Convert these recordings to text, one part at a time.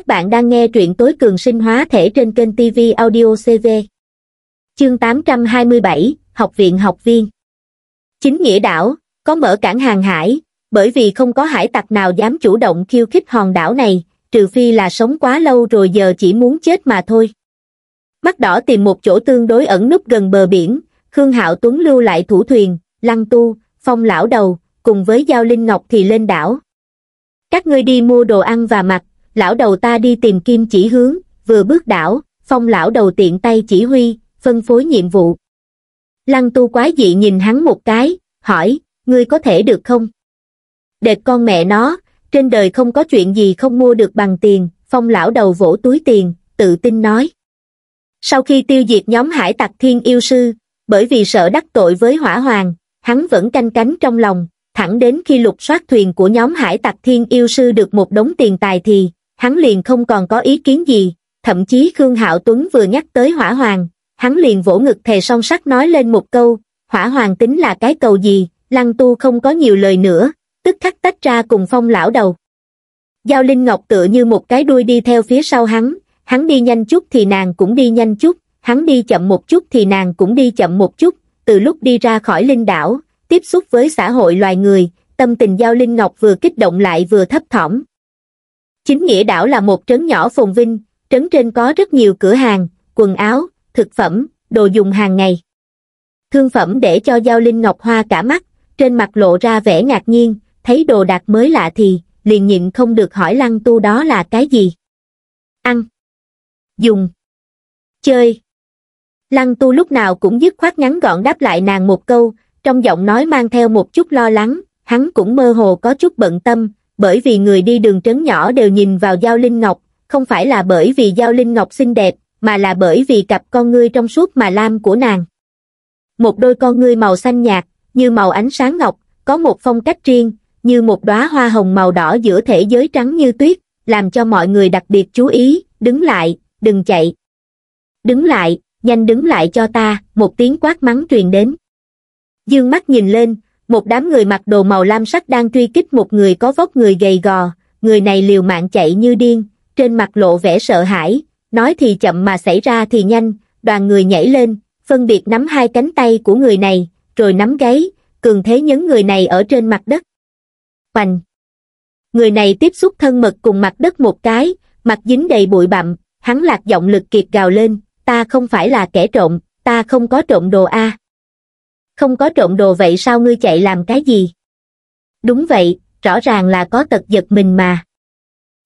Các bạn đang nghe truyện tối cường sinh hóa thể trên kênh TV Audio CV. Chương 827, Học viện học viên. Chính nghĩa đảo, có mở cảng hàng hải, bởi vì không có hải tặc nào dám chủ động khiêu khích hòn đảo này, trừ phi là sống quá lâu rồi giờ chỉ muốn chết mà thôi. Mắt đỏ tìm một chỗ tương đối ẩn núp gần bờ biển, Khương Hạo Tuấn lưu lại thủ thuyền, lăng tu, phong lão đầu, cùng với Giao Linh Ngọc thì lên đảo. Các ngươi đi mua đồ ăn và mặc, lão đầu ta đi tìm kim chỉ hướng, vừa bước đảo, phong lão đầu tiện tay chỉ huy, phân phối nhiệm vụ. Lăng tu quái dị nhìn hắn một cái, hỏi, ngươi có thể được không? Đệt con mẹ nó, trên đời không có chuyện gì không mua được bằng tiền, phong lão đầu vỗ túi tiền, tự tin nói. Sau khi tiêu diệt nhóm hải tặc thiên yêu sư, bởi vì sợ đắc tội với hỏa hoàng, hắn vẫn canh cánh trong lòng, thẳng đến khi lục soát thuyền của nhóm hải tặc thiên yêu sư được một đống tiền tài thì, hắn liền không còn có ý kiến gì, thậm chí Khương Hạo Tuấn vừa nhắc tới hỏa hoàng, hắn liền vỗ ngực thề song sắc nói lên một câu, hỏa hoàng tính là cái cầu gì, lăng tu không có nhiều lời nữa, tức khắc tách ra cùng phong lão đầu. Giao Linh Ngọc tựa như một cái đuôi đi theo phía sau hắn, hắn đi nhanh chút thì nàng cũng đi nhanh chút, hắn đi chậm một chút thì nàng cũng đi chậm một chút, từ lúc đi ra khỏi linh đảo, tiếp xúc với xã hội loài người, tâm tình Giao Linh Ngọc vừa kích động lại vừa thấp thỏm, Chính nghĩa đảo là một trấn nhỏ phồn vinh, trấn trên có rất nhiều cửa hàng, quần áo, thực phẩm, đồ dùng hàng ngày. Thương phẩm để cho Giao Linh Ngọc Hoa cả mắt, trên mặt lộ ra vẻ ngạc nhiên, thấy đồ đạc mới lạ thì, liền nhịn không được hỏi lăng tu đó là cái gì. Ăn, dùng, chơi. Lăng tu lúc nào cũng dứt khoát ngắn gọn đáp lại nàng một câu, trong giọng nói mang theo một chút lo lắng, hắn cũng mơ hồ có chút bận tâm, bởi vì người đi đường trấn nhỏ đều nhìn vào Giao Linh Ngọc, không phải là bởi vì Giao Linh Ngọc xinh đẹp, mà là bởi vì cặp con ngươi trong suốt mà lam của nàng. Một đôi con ngươi màu xanh nhạt, như màu ánh sáng ngọc, có một phong cách riêng, như một đóa hoa hồng màu đỏ giữa thể giới trắng như tuyết, làm cho mọi người đặc biệt chú ý, đứng lại, đừng chạy. Đứng lại, nhanh đứng lại cho ta, một tiếng quát mắng truyền đến. Dương mắt nhìn lên, một đám người mặc đồ màu lam sắc đang truy kích một người có vóc người gầy gò, người này liều mạng chạy như điên, trên mặt lộ vẻ sợ hãi, nói thì chậm mà xảy ra thì nhanh, đoàn người nhảy lên, phân biệt nắm hai cánh tay của người này, rồi nắm gáy, cường thế nhấn người này ở trên mặt đất. Hoành! Người này tiếp xúc thân mật cùng mặt đất một cái, mặt dính đầy bụi bặm, hắn lạc giọng lực kịp gào lên, ta không phải là kẻ trộm, ta không có trộm đồ A không có trộn đồ vậy sao ngươi chạy làm cái gì? Đúng vậy, rõ ràng là có tật giật mình mà.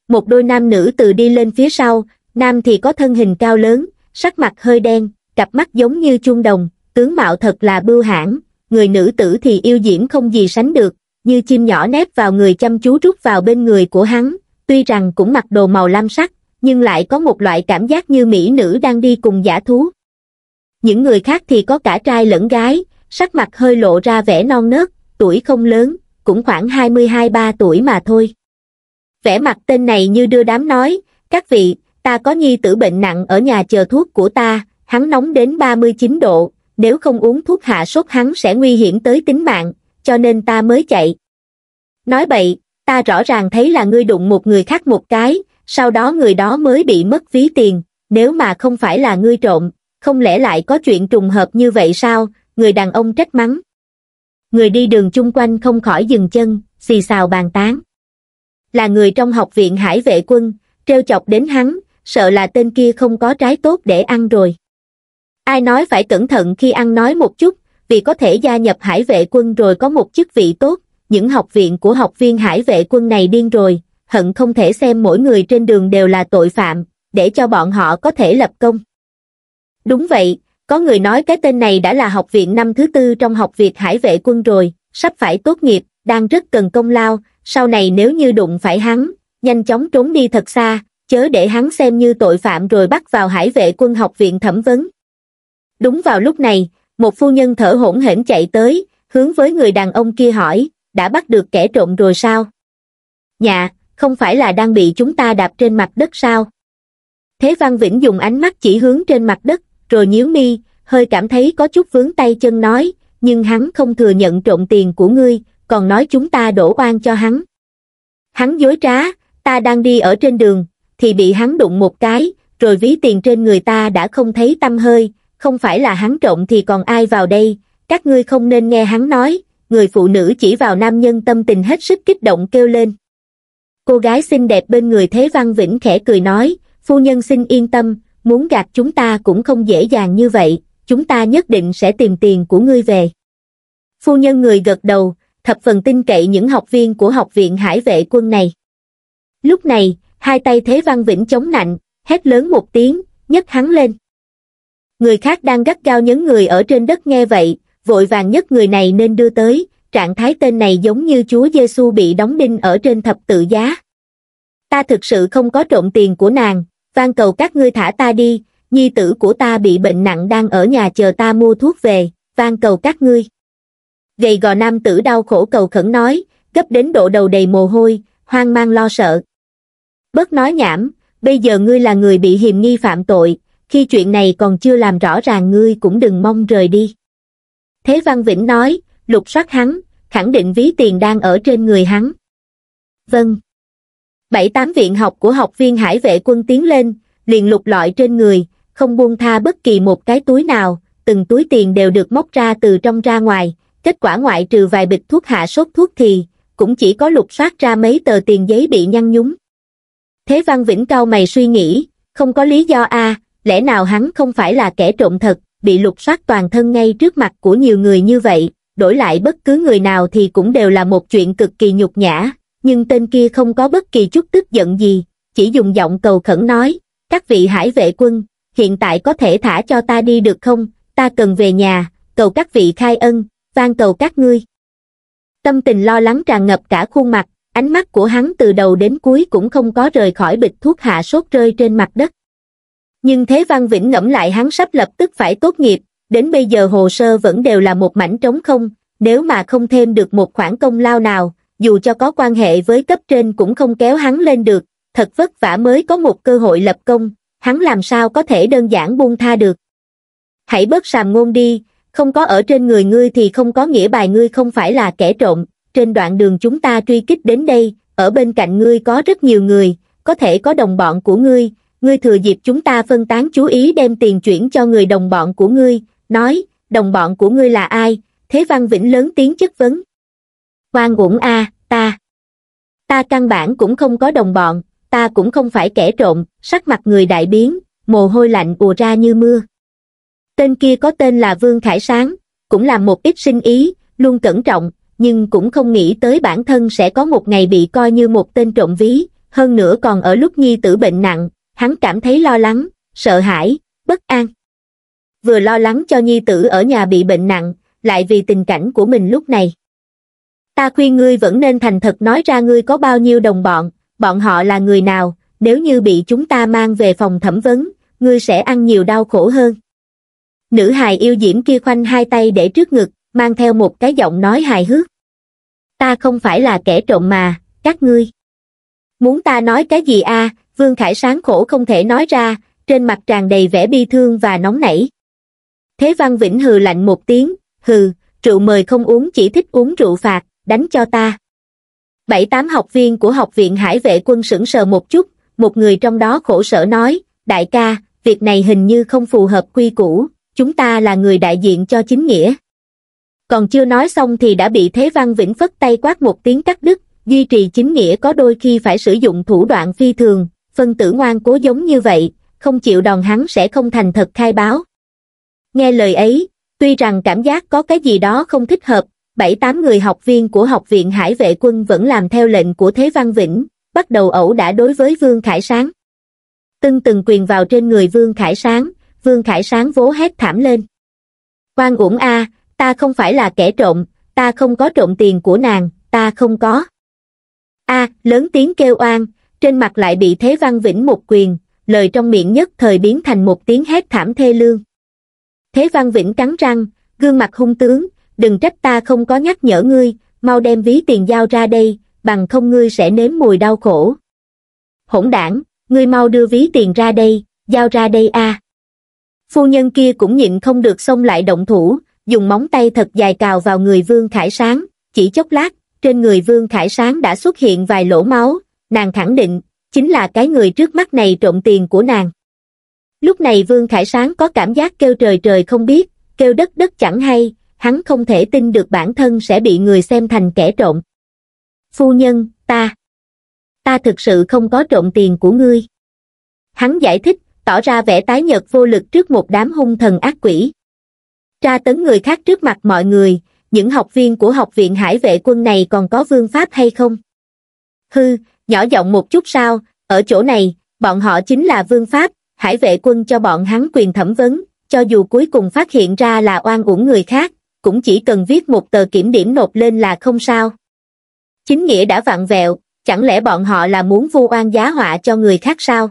Một đôi nam nữ từ đi lên phía sau, nam thì có thân hình cao lớn, sắc mặt hơi đen, cặp mắt giống như chuông đồng, tướng mạo thật là bưu hãn, người nữ tử thì yêu diễm không gì sánh được, như chim nhỏ nép vào người chăm chú rút vào bên người của hắn, tuy rằng cũng mặc đồ màu lam sắc, nhưng lại có một loại cảm giác như mỹ nữ đang đi cùng giả thú. Những người khác thì có cả trai lẫn gái, sắc mặt hơi lộ ra vẻ non nớt, tuổi không lớn, cũng khoảng 22-3 tuổi mà thôi. Vẻ mặt tên này như đưa đám nói, các vị, ta có nhi tử bệnh nặng ở nhà chờ thuốc của ta, hắn nóng đến 39 độ, nếu không uống thuốc hạ sốt hắn sẽ nguy hiểm tới tính mạng, cho nên ta mới chạy. Nói bậy, ta rõ ràng thấy là ngươi đụng một người khác một cái, sau đó người đó mới bị mất ví tiền, nếu mà không phải là ngươi trộm, không lẽ lại có chuyện trùng hợp như vậy sao, người đàn ông trách mắng người đi đường chung quanh không khỏi dừng chân xì xào bàn tán là người trong học viện hải vệ quân treo chọc đến hắn sợ là tên kia không có trái tốt để ăn rồi ai nói phải cẩn thận khi ăn nói một chút vì có thể gia nhập hải vệ quân rồi có một chức vị tốt những học viện của học viên hải vệ quân này điên rồi hận không thể xem mỗi người trên đường đều là tội phạm để cho bọn họ có thể lập công đúng vậy có người nói cái tên này đã là học viện năm thứ tư trong học viện hải vệ quân rồi, sắp phải tốt nghiệp, đang rất cần công lao, sau này nếu như đụng phải hắn, nhanh chóng trốn đi thật xa, chớ để hắn xem như tội phạm rồi bắt vào hải vệ quân học viện thẩm vấn. Đúng vào lúc này, một phu nhân thở hổn hển chạy tới, hướng với người đàn ông kia hỏi, đã bắt được kẻ trộm rồi sao? nhà, dạ, không phải là đang bị chúng ta đạp trên mặt đất sao? Thế Văn Vĩnh dùng ánh mắt chỉ hướng trên mặt đất, rồi nhíu mi, hơi cảm thấy có chút vướng tay chân nói, nhưng hắn không thừa nhận trộm tiền của ngươi, còn nói chúng ta đổ oan cho hắn. Hắn dối trá, ta đang đi ở trên đường, thì bị hắn đụng một cái, rồi ví tiền trên người ta đã không thấy tâm hơi, không phải là hắn trộm thì còn ai vào đây, các ngươi không nên nghe hắn nói, người phụ nữ chỉ vào nam nhân tâm tình hết sức kích động kêu lên. Cô gái xinh đẹp bên người Thế Văn Vĩnh khẽ cười nói, phu nhân xin yên tâm, muốn gạt chúng ta cũng không dễ dàng như vậy, chúng ta nhất định sẽ tìm tiền của ngươi về. Phu nhân người gật đầu, thập phần tin cậy những học viên của học viện hải vệ quân này. Lúc này, hai tay Thế Văn Vĩnh chống nạnh, hét lớn một tiếng, nhấc hắn lên. Người khác đang gắt gao nhấn người ở trên đất nghe vậy, vội vàng nhất người này nên đưa tới, trạng thái tên này giống như Chúa Giêsu bị đóng đinh ở trên thập tự giá. Ta thực sự không có trộm tiền của nàng, van cầu các ngươi thả ta đi, nhi tử của ta bị bệnh nặng đang ở nhà chờ ta mua thuốc về, van cầu các ngươi. Gầy gò nam tử đau khổ cầu khẩn nói, gấp đến độ đầu đầy mồ hôi, hoang mang lo sợ. Bớt nói nhảm, bây giờ ngươi là người bị hiềm nghi phạm tội, khi chuyện này còn chưa làm rõ ràng ngươi cũng đừng mong rời đi. Thế Văn Vĩnh nói, lục soát hắn, khẳng định ví tiền đang ở trên người hắn. Vâng. Bảy tám viện học của học viên hải vệ quân tiến lên, liền lục lọi trên người, không buông tha bất kỳ một cái túi nào, từng túi tiền đều được móc ra từ trong ra ngoài, kết quả ngoại trừ vài bịch thuốc hạ sốt thuốc thì, cũng chỉ có lục soát ra mấy tờ tiền giấy bị nhăn nhúng. Thế Văn Vĩnh cao mày suy nghĩ, không có lý do a à, lẽ nào hắn không phải là kẻ trộm thật, bị lục soát toàn thân ngay trước mặt của nhiều người như vậy, đổi lại bất cứ người nào thì cũng đều là một chuyện cực kỳ nhục nhã, nhưng tên kia không có bất kỳ chút tức giận gì, chỉ dùng giọng cầu khẩn nói, các vị hải vệ quân, hiện tại có thể thả cho ta đi được không, ta cần về nhà, cầu các vị khai ân, van cầu các ngươi. Tâm tình lo lắng tràn ngập cả khuôn mặt, ánh mắt của hắn từ đầu đến cuối cũng không có rời khỏi bịch thuốc hạ sốt rơi trên mặt đất. Nhưng Thế Văn Vĩnh ngẫm lại hắn sắp lập tức phải tốt nghiệp, đến bây giờ hồ sơ vẫn đều là một mảnh trống không, nếu mà không thêm được một khoản công lao nào, dù cho có quan hệ với cấp trên cũng không kéo hắn lên được, thật vất vả mới có một cơ hội lập công, hắn làm sao có thể đơn giản buông tha được. Hãy bớt sàm ngôn đi, không có ở trên người ngươi thì không có nghĩa bài ngươi không phải là kẻ trộm, trên đoạn đường chúng ta truy kích đến đây, ở bên cạnh ngươi có rất nhiều người, có thể có đồng bọn của ngươi, ngươi thừa dịp chúng ta phân tán chú ý đem tiền chuyển cho người đồng bọn của ngươi, nói, đồng bọn của ngươi là ai, Thế Văn Vĩnh lớn tiếng chất vấn, oan uổng a ta ta căn bản cũng không có đồng bọn ta cũng không phải kẻ trộm sắc mặt người đại biến mồ hôi lạnh ùa ra như mưa tên kia có tên là vương khải sáng cũng làm một ít sinh ý luôn cẩn trọng nhưng cũng không nghĩ tới bản thân sẽ có một ngày bị coi như một tên trộm ví hơn nữa còn ở lúc nhi tử bệnh nặng hắn cảm thấy lo lắng sợ hãi bất an vừa lo lắng cho nhi tử ở nhà bị bệnh nặng lại vì tình cảnh của mình lúc này ta khuyên ngươi vẫn nên thành thật nói ra ngươi có bao nhiêu đồng bọn, bọn họ là người nào, nếu như bị chúng ta mang về phòng thẩm vấn, ngươi sẽ ăn nhiều đau khổ hơn. Nữ hài yêu diễm kia khoanh hai tay để trước ngực, mang theo một cái giọng nói hài hước. Ta không phải là kẻ trộm mà, các ngươi. Muốn ta nói cái gì a? Vương Khải sáng khổ không thể nói ra, trên mặt tràn đầy vẻ bi thương và nóng nảy. Thế Văn Vĩnh hừ lạnh một tiếng, hừ, rượu mời không uống chỉ thích uống rượu phạt, đánh cho ta bảy tám học viên của học viện hải vệ quân sững sờ một chút một người trong đó khổ sở nói đại ca việc này hình như không phù hợp quy củ chúng ta là người đại diện cho chính nghĩa còn chưa nói xong thì đã bị thế văn vĩnh phất tay quát một tiếng cắt đứt duy trì chính nghĩa có đôi khi phải sử dụng thủ đoạn phi thường phân tử ngoan cố giống như vậy không chịu đòn hắn sẽ không thành thật khai báo nghe lời ấy tuy rằng cảm giác có cái gì đó không thích hợp bảy tám người học viên của học viện hải vệ quân vẫn làm theo lệnh của Thế Văn Vĩnh, bắt đầu ẩu đả đối với Vương Khải Sáng. Từng từng quyền vào trên người Vương Khải Sáng, Vương Khải Sáng vố hét thảm lên. Quan uổng a, ta không phải là kẻ trộm, ta không có trộm tiền của nàng, ta không có. A, lớn tiếng kêu oan, trên mặt lại bị Thế Văn Vĩnh một quyền, lời trong miệng nhất thời biến thành một tiếng hét thảm thê lương. Thế Văn Vĩnh cắn răng, gương mặt hung tướng, đừng trách ta không có nhắc nhở ngươi, mau đem ví tiền giao ra đây, bằng không ngươi sẽ nếm mùi đau khổ. Hỗn đảng, ngươi mau đưa ví tiền ra đây, giao ra đây a. À. Phu nhân kia cũng nhịn không được xông lại động thủ, dùng móng tay thật dài cào vào người Vương Khải Sáng, chỉ chốc lát, trên người Vương Khải Sáng đã xuất hiện vài lỗ máu, nàng khẳng định, chính là cái người trước mắt này trộm tiền của nàng. Lúc này Vương Khải Sáng có cảm giác kêu trời trời không biết, kêu đất đất chẳng hay, hắn không thể tin được bản thân sẽ bị người xem thành kẻ trộm. Phu nhân, ta, ta thực sự không có trộm tiền của ngươi. Hắn giải thích, tỏ ra vẻ tái nhợt vô lực trước một đám hung thần ác quỷ. Tra tấn người khác trước mặt mọi người, những học viên của học viện hải vệ quân này còn có vương pháp hay không? Hư, nhỏ giọng một chút sao, ở chỗ này, bọn họ chính là vương pháp, hải vệ quân cho bọn hắn quyền thẩm vấn, cho dù cuối cùng phát hiện ra là oan uổng người khác, cũng chỉ cần viết một tờ kiểm điểm nộp lên là không sao. Chính nghĩa đã vặn vẹo, chẳng lẽ bọn họ là muốn vu oan giá họa cho người khác sao?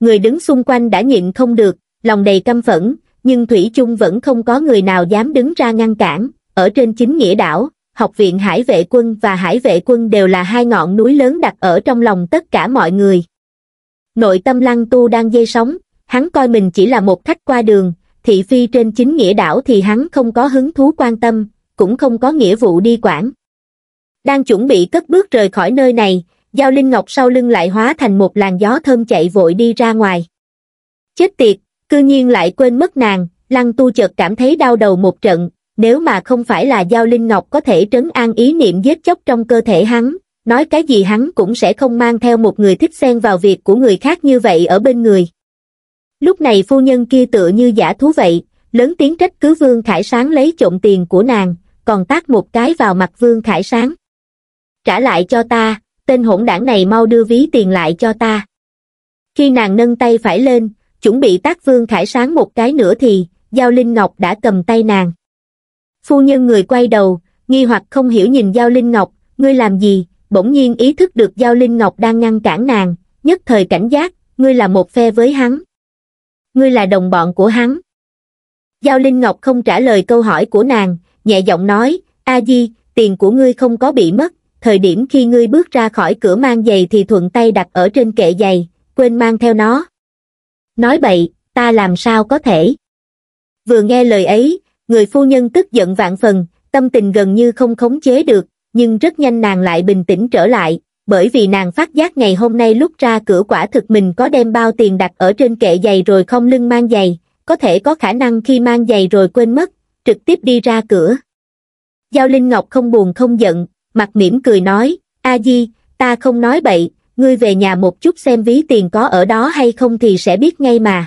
Người đứng xung quanh đã nhịn không được, lòng đầy căm phẫn, nhưng Thủy chung vẫn không có người nào dám đứng ra ngăn cản. Ở trên chính nghĩa đảo, học viện Hải vệ quân và Hải vệ quân đều là hai ngọn núi lớn đặt ở trong lòng tất cả mọi người. Nội tâm lăng tu đang dây sóng, hắn coi mình chỉ là một khách qua đường, thị phi trên chính nghĩa đảo thì hắn không có hứng thú quan tâm, cũng không có nghĩa vụ đi quản. Đang chuẩn bị cất bước rời khỏi nơi này, Giao Linh Ngọc sau lưng lại hóa thành một làn gió thơm chạy vội đi ra ngoài. Chết tiệt, cư nhiên lại quên mất nàng, Lăng Tu chợt cảm thấy đau đầu một trận, nếu mà không phải là Giao Linh Ngọc có thể trấn an ý niệm giết chóc trong cơ thể hắn, nói cái gì hắn cũng sẽ không mang theo một người thích xen vào việc của người khác như vậy ở bên người. Lúc này phu nhân kia tựa như giả thú vậy, lớn tiếng trách cứ Vương Khải Sáng lấy trộm tiền của nàng, còn tác một cái vào mặt Vương Khải Sáng. Trả lại cho ta, tên hỗn đảng này mau đưa ví tiền lại cho ta. Khi nàng nâng tay phải lên, chuẩn bị tác Vương Khải Sáng một cái nữa thì, Giao Linh Ngọc đã cầm tay nàng. Phu nhân người quay đầu, nghi hoặc không hiểu nhìn Giao Linh Ngọc, ngươi làm gì, bỗng nhiên ý thức được Giao Linh Ngọc đang ngăn cản nàng, nhất thời cảnh giác, ngươi là một phe với hắn ngươi là đồng bọn của hắn giao linh ngọc không trả lời câu hỏi của nàng nhẹ giọng nói a di tiền của ngươi không có bị mất thời điểm khi ngươi bước ra khỏi cửa mang giày thì thuận tay đặt ở trên kệ giày quên mang theo nó nói bậy ta làm sao có thể vừa nghe lời ấy người phu nhân tức giận vạn phần tâm tình gần như không khống chế được nhưng rất nhanh nàng lại bình tĩnh trở lại bởi vì nàng phát giác ngày hôm nay lúc ra cửa quả thực mình có đem bao tiền đặt ở trên kệ giày rồi không lưng mang giày, có thể có khả năng khi mang giày rồi quên mất, trực tiếp đi ra cửa. Giao Linh Ngọc không buồn không giận, mặt mỉm cười nói, a di, ta không nói bậy, ngươi về nhà một chút xem ví tiền có ở đó hay không thì sẽ biết ngay mà.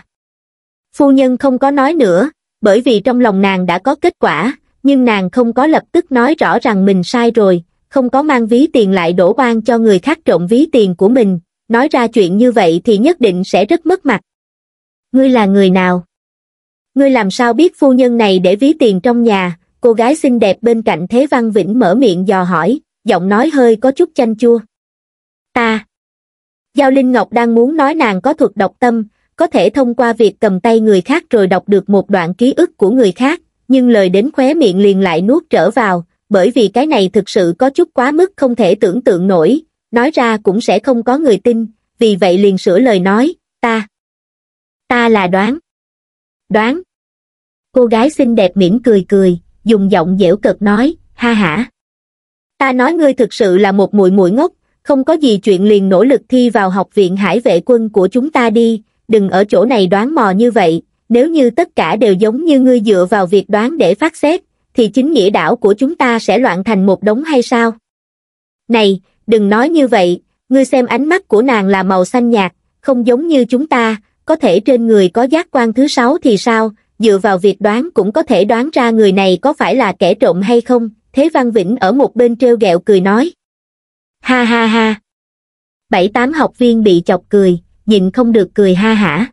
Phu nhân không có nói nữa, bởi vì trong lòng nàng đã có kết quả, nhưng nàng không có lập tức nói rõ rằng mình sai rồi, không có mang ví tiền lại đổ oan cho người khác trộm ví tiền của mình, nói ra chuyện như vậy thì nhất định sẽ rất mất mặt. Ngươi là người nào? Ngươi làm sao biết phu nhân này để ví tiền trong nhà? Cô gái xinh đẹp bên cạnh Thế Văn Vĩnh mở miệng dò hỏi, giọng nói hơi có chút chanh chua. Ta. Giao Linh Ngọc đang muốn nói nàng có thuật độc tâm, có thể thông qua việc cầm tay người khác rồi đọc được một đoạn ký ức của người khác, nhưng lời đến khóe miệng liền lại nuốt trở vào, bởi vì cái này thực sự có chút quá mức không thể tưởng tượng nổi, nói ra cũng sẽ không có người tin, vì vậy liền sửa lời nói, ta. Ta là đoán. Đoán. Cô gái xinh đẹp mỉm cười cười, dùng giọng dẻo cợt nói, ha ha Ta nói ngươi thực sự là một muội mũi ngốc, không có gì chuyện liền nỗ lực thi vào học viện hải vệ quân của chúng ta đi, đừng ở chỗ này đoán mò như vậy, nếu như tất cả đều giống như ngươi dựa vào việc đoán để phát xét, thì chính nghĩa đảo của chúng ta sẽ loạn thành một đống hay sao này đừng nói như vậy ngươi xem ánh mắt của nàng là màu xanh nhạt không giống như chúng ta có thể trên người có giác quan thứ sáu thì sao dựa vào việc đoán cũng có thể đoán ra người này có phải là kẻ trộm hay không thế văn vĩnh ở một bên treo ghẹo cười nói ha ha ha bảy tám học viên bị chọc cười nhìn không được cười ha hả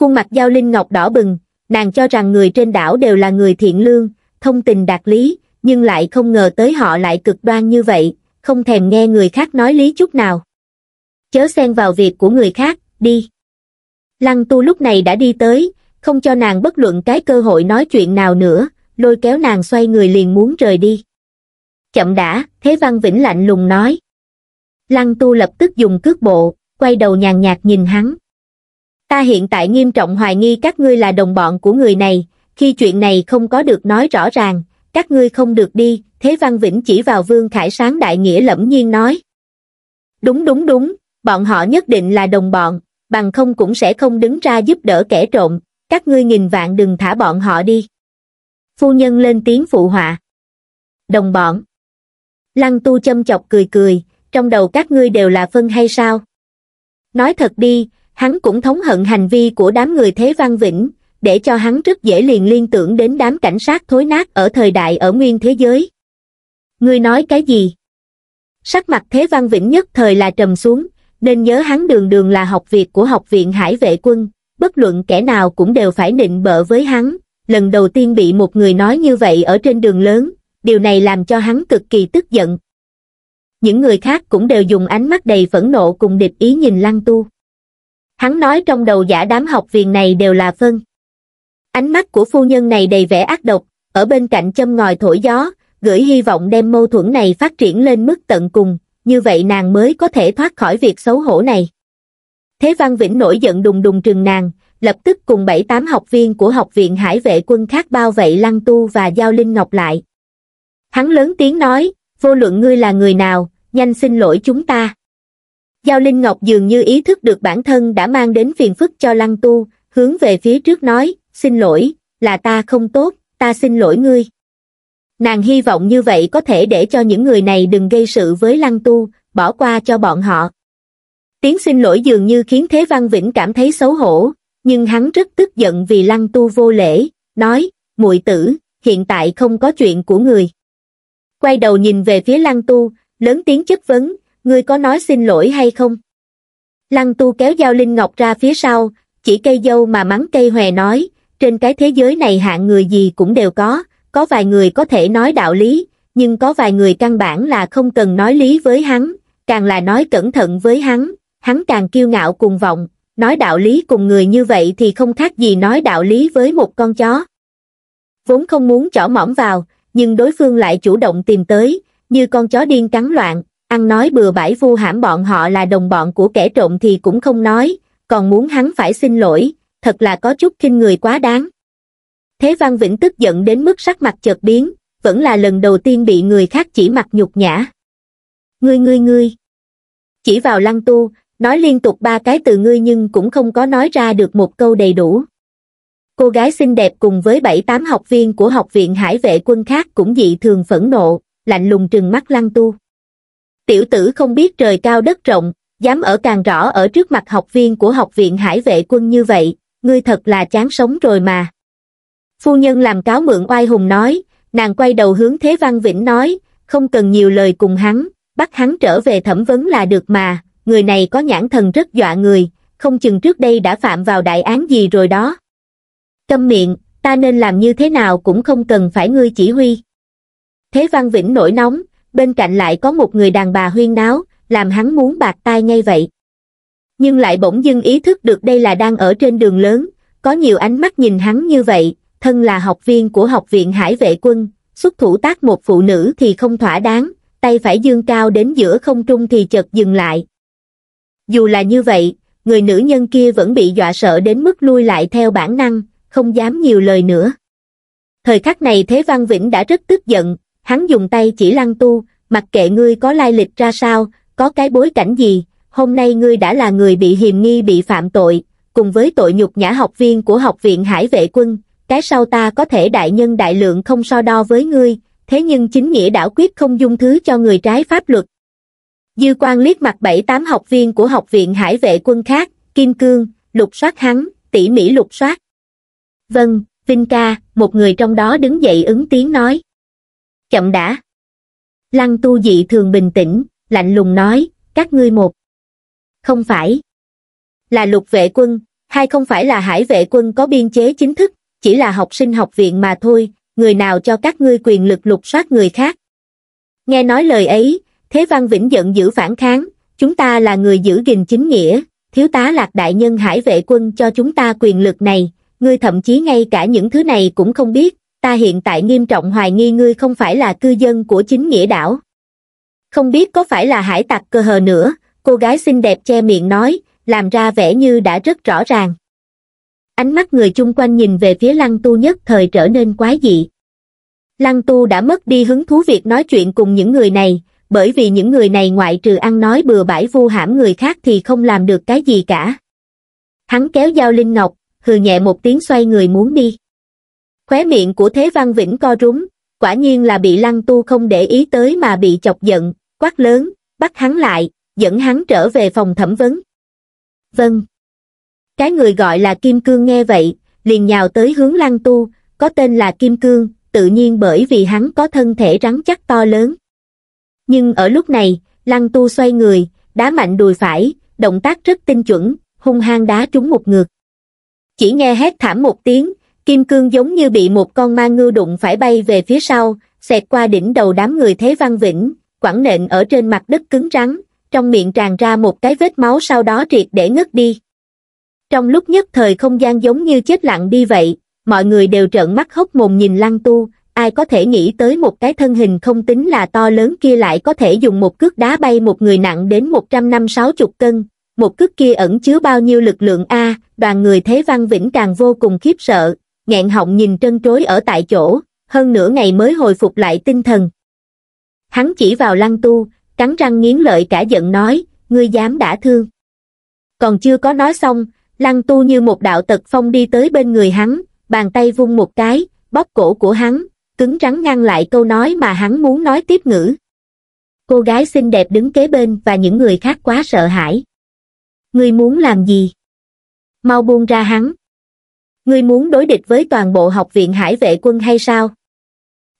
khuôn mặt giao linh ngọc đỏ bừng nàng cho rằng người trên đảo đều là người thiện lương thông tình đạt lý, nhưng lại không ngờ tới họ lại cực đoan như vậy, không thèm nghe người khác nói lý chút nào. Chớ xen vào việc của người khác, đi. Lăng tu lúc này đã đi tới, không cho nàng bất luận cái cơ hội nói chuyện nào nữa, lôi kéo nàng xoay người liền muốn rời đi. Chậm đã, Thế Văn Vĩnh lạnh lùng nói. Lăng tu lập tức dùng cước bộ, quay đầu nhàn nhạt nhìn hắn. Ta hiện tại nghiêm trọng hoài nghi các ngươi là đồng bọn của người này, khi chuyện này không có được nói rõ ràng, các ngươi không được đi, Thế Văn Vĩnh chỉ vào Vương Khải Sáng đại nghĩa lẫm nhiên nói. Đúng đúng đúng, bọn họ nhất định là đồng bọn, bằng không cũng sẽ không đứng ra giúp đỡ kẻ trộm, các ngươi nghìn vạn đừng thả bọn họ đi. Phu nhân lên tiếng phụ họa. Đồng bọn. Lăng tu châm chọc cười cười, trong đầu các ngươi đều là phân hay sao? Nói thật đi, hắn cũng thống hận hành vi của đám người Thế Văn Vĩnh, để cho hắn rất dễ liền liên tưởng đến đám cảnh sát thối nát ở thời đại ở nguyên thế giới. Ngươi nói cái gì? Sắc mặt Thế Văn Vĩnh nhất thời là trầm xuống, nên nhớ hắn đường đường là học việc của học viện hải vệ quân, bất luận kẻ nào cũng đều phải nịnh bợ với hắn, lần đầu tiên bị một người nói như vậy ở trên đường lớn, điều này làm cho hắn cực kỳ tức giận. Những người khác cũng đều dùng ánh mắt đầy phẫn nộ cùng địch ý nhìn lăng tu. Hắn nói trong đầu giả đám học viện này đều là phân ánh mắt của phu nhân này đầy vẻ ác độc ở bên cạnh châm ngòi thổi gió gửi hy vọng đem mâu thuẫn này phát triển lên mức tận cùng như vậy nàng mới có thể thoát khỏi việc xấu hổ này thế văn vĩnh nổi giận đùng đùng trừng nàng lập tức cùng bảy tám học viên của học viện hải vệ quân khác bao vệ lăng tu và giao linh ngọc lại hắn lớn tiếng nói vô luận ngươi là người nào nhanh xin lỗi chúng ta giao linh ngọc dường như ý thức được bản thân đã mang đến phiền phức cho lăng tu hướng về phía trước nói xin lỗi, là ta không tốt, ta xin lỗi ngươi. Nàng hy vọng như vậy có thể để cho những người này đừng gây sự với lăng tu, bỏ qua cho bọn họ. Tiếng xin lỗi dường như khiến Thế Văn Vĩnh cảm thấy xấu hổ, nhưng hắn rất tức giận vì lăng tu vô lễ, nói, muội tử, hiện tại không có chuyện của người. Quay đầu nhìn về phía lăng tu, lớn tiếng chất vấn, ngươi có nói xin lỗi hay không? Lăng tu kéo dao Linh Ngọc ra phía sau, chỉ cây dâu mà mắng cây hòe nói, trên cái thế giới này hạng người gì cũng đều có, có vài người có thể nói đạo lý, nhưng có vài người căn bản là không cần nói lý với hắn, càng là nói cẩn thận với hắn, hắn càng kiêu ngạo cùng vọng, nói đạo lý cùng người như vậy thì không khác gì nói đạo lý với một con chó. Vốn không muốn chỏ mỏm vào, nhưng đối phương lại chủ động tìm tới, như con chó điên cắn loạn, ăn nói bừa bãi vu hãm bọn họ là đồng bọn của kẻ trộm thì cũng không nói, còn muốn hắn phải xin lỗi, thật là có chút khinh người quá đáng thế văn vĩnh tức giận đến mức sắc mặt chợt biến vẫn là lần đầu tiên bị người khác chỉ mặt nhục nhã ngươi ngươi ngươi chỉ vào lăng tu nói liên tục ba cái từ ngươi nhưng cũng không có nói ra được một câu đầy đủ cô gái xinh đẹp cùng với bảy tám học viên của học viện hải vệ quân khác cũng dị thường phẫn nộ lạnh lùng trừng mắt lăng tu tiểu tử không biết trời cao đất rộng dám ở càng rõ ở trước mặt học viên của học viện hải vệ quân như vậy ngươi thật là chán sống rồi mà. Phu nhân làm cáo mượn oai hùng nói, nàng quay đầu hướng Thế Văn Vĩnh nói, không cần nhiều lời cùng hắn, bắt hắn trở về thẩm vấn là được mà, người này có nhãn thần rất dọa người, không chừng trước đây đã phạm vào đại án gì rồi đó. Câm miệng, ta nên làm như thế nào cũng không cần phải ngươi chỉ huy. Thế Văn Vĩnh nổi nóng, bên cạnh lại có một người đàn bà huyên náo, làm hắn muốn bạc tai ngay vậy nhưng lại bỗng dưng ý thức được đây là đang ở trên đường lớn, có nhiều ánh mắt nhìn hắn như vậy, thân là học viên của học viện hải vệ quân, xuất thủ tác một phụ nữ thì không thỏa đáng, tay phải dương cao đến giữa không trung thì chợt dừng lại. Dù là như vậy, người nữ nhân kia vẫn bị dọa sợ đến mức lui lại theo bản năng, không dám nhiều lời nữa. Thời khắc này Thế Văn Vĩnh đã rất tức giận, hắn dùng tay chỉ lăng tu, mặc kệ ngươi có lai lịch ra sao, có cái bối cảnh gì, hôm nay ngươi đã là người bị hiềm nghi bị phạm tội, cùng với tội nhục nhã học viên của học viện hải vệ quân, cái sau ta có thể đại nhân đại lượng không so đo với ngươi, thế nhưng chính nghĩa đảo quyết không dung thứ cho người trái pháp luật. Dư quan liếc mặt bảy tám học viên của học viện hải vệ quân khác, kim cương, lục soát hắn, tỉ mỉ lục soát. Vâng, Vinh ca, một người trong đó đứng dậy ứng tiếng nói. Chậm đã. Lăng tu dị thường bình tĩnh, lạnh lùng nói, các ngươi một không phải là lục vệ quân, hay không phải là hải vệ quân có biên chế chính thức, chỉ là học sinh học viện mà thôi, người nào cho các ngươi quyền lực lục soát người khác. Nghe nói lời ấy, Thế Văn Vĩnh giận dữ phản kháng, chúng ta là người giữ gìn chính nghĩa, thiếu tá lạc đại nhân hải vệ quân cho chúng ta quyền lực này, ngươi thậm chí ngay cả những thứ này cũng không biết, ta hiện tại nghiêm trọng hoài nghi ngươi không phải là cư dân của chính nghĩa đảo. Không biết có phải là hải tặc cơ hờ nữa, cô gái xinh đẹp che miệng nói làm ra vẻ như đã rất rõ ràng ánh mắt người chung quanh nhìn về phía lăng tu nhất thời trở nên quái dị lăng tu đã mất đi hứng thú việc nói chuyện cùng những người này bởi vì những người này ngoại trừ ăn nói bừa bãi vu hãm người khác thì không làm được cái gì cả hắn kéo dao linh ngọc hừ nhẹ một tiếng xoay người muốn đi khóe miệng của thế văn vĩnh co rúm quả nhiên là bị lăng tu không để ý tới mà bị chọc giận quát lớn bắt hắn lại dẫn hắn trở về phòng thẩm vấn. Vâng. Cái người gọi là Kim Cương nghe vậy, liền nhào tới hướng lăng tu, có tên là Kim Cương, tự nhiên bởi vì hắn có thân thể rắn chắc to lớn. Nhưng ở lúc này, lăng tu xoay người, đá mạnh đùi phải, động tác rất tinh chuẩn, hung hăng đá trúng một ngược. Chỉ nghe hét thảm một tiếng, Kim Cương giống như bị một con ma ngư đụng phải bay về phía sau, xẹt qua đỉnh đầu đám người Thế Văn Vĩnh, quẳng nện ở trên mặt đất cứng rắn, trong miệng tràn ra một cái vết máu sau đó triệt để ngất đi. Trong lúc nhất thời không gian giống như chết lặng đi vậy, mọi người đều trợn mắt hốc mồm nhìn lăng tu, ai có thể nghĩ tới một cái thân hình không tính là to lớn kia lại có thể dùng một cước đá bay một người nặng đến 150-60 cân, một cước kia ẩn chứa bao nhiêu lực lượng A, đoàn người thế văn vĩnh càng vô cùng khiếp sợ, nghẹn họng nhìn trân trối ở tại chỗ, hơn nửa ngày mới hồi phục lại tinh thần. Hắn chỉ vào lăng tu, cắn răng nghiến lợi cả giận nói ngươi dám đã thương còn chưa có nói xong lăng tu như một đạo tật phong đi tới bên người hắn bàn tay vung một cái bóp cổ của hắn cứng rắn ngăn lại câu nói mà hắn muốn nói tiếp ngữ cô gái xinh đẹp đứng kế bên và những người khác quá sợ hãi ngươi muốn làm gì mau buông ra hắn ngươi muốn đối địch với toàn bộ học viện hải vệ quân hay sao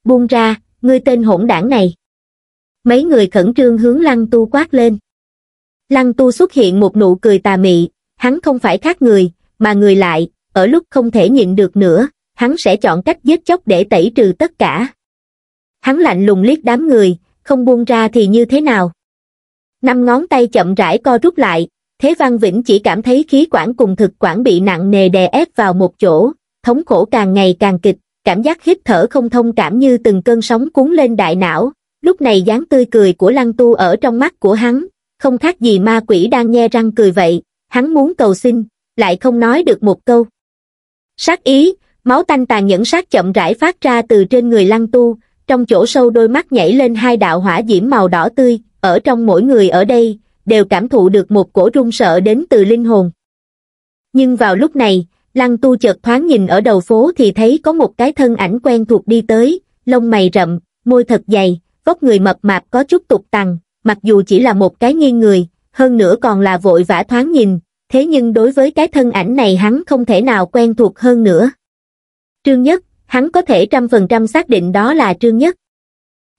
buông ra ngươi tên hỗn đảng này mấy người khẩn trương hướng lăng tu quát lên. Lăng tu xuất hiện một nụ cười tà mị, hắn không phải khác người, mà người lại, ở lúc không thể nhịn được nữa, hắn sẽ chọn cách giết chóc để tẩy trừ tất cả. Hắn lạnh lùng liếc đám người, không buông ra thì như thế nào? Năm ngón tay chậm rãi co rút lại, Thế Văn Vĩnh chỉ cảm thấy khí quản cùng thực quản bị nặng nề đè ép vào một chỗ, thống khổ càng ngày càng kịch, cảm giác hít thở không thông cảm như từng cơn sóng cuốn lên đại não, lúc này dáng tươi cười của lăng tu ở trong mắt của hắn không khác gì ma quỷ đang nhe răng cười vậy hắn muốn cầu xin lại không nói được một câu sát ý máu tanh tàn nhẫn sát chậm rãi phát ra từ trên người lăng tu trong chỗ sâu đôi mắt nhảy lên hai đạo hỏa diễm màu đỏ tươi ở trong mỗi người ở đây đều cảm thụ được một cổ run sợ đến từ linh hồn nhưng vào lúc này lăng tu chợt thoáng nhìn ở đầu phố thì thấy có một cái thân ảnh quen thuộc đi tới lông mày rậm môi thật dày vóc người mập mạp có chút tục tằn, mặc dù chỉ là một cái nghiêng người, hơn nữa còn là vội vã thoáng nhìn, thế nhưng đối với cái thân ảnh này hắn không thể nào quen thuộc hơn nữa. Trương Nhất, hắn có thể trăm phần trăm xác định đó là Trương Nhất.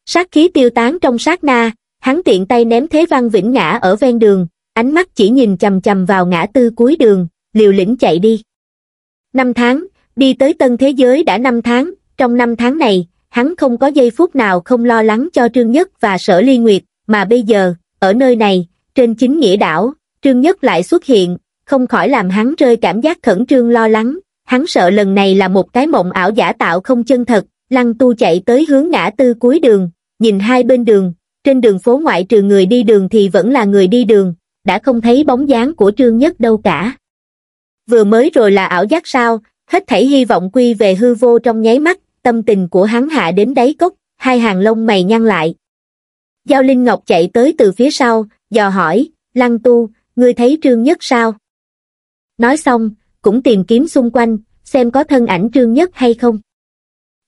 Sát khí tiêu tán trong sát na, hắn tiện tay ném Thế Văn Vĩnh ngã ở ven đường, ánh mắt chỉ nhìn chầm chầm vào ngã tư cuối đường, liều lĩnh chạy đi. Năm tháng, đi tới tân thế giới đã năm tháng, trong năm tháng này, hắn không có giây phút nào không lo lắng cho Trương Nhất và Sở Ly Nguyệt, mà bây giờ, ở nơi này, trên chính nghĩa đảo, Trương Nhất lại xuất hiện, không khỏi làm hắn rơi cảm giác khẩn trương lo lắng, hắn sợ lần này là một cái mộng ảo giả tạo không chân thật, Lăng Tu chạy tới hướng ngã tư cuối đường, nhìn hai bên đường, trên đường phố ngoại trừ người đi đường thì vẫn là người đi đường, đã không thấy bóng dáng của Trương Nhất đâu cả. Vừa mới rồi là ảo giác sao, hết thảy hy vọng quy về hư vô trong nháy mắt, tâm tình của hắn hạ đến đáy cốc hai hàng lông mày nhăn lại giao linh ngọc chạy tới từ phía sau dò hỏi lăng tu ngươi thấy trương nhất sao nói xong cũng tìm kiếm xung quanh xem có thân ảnh trương nhất hay không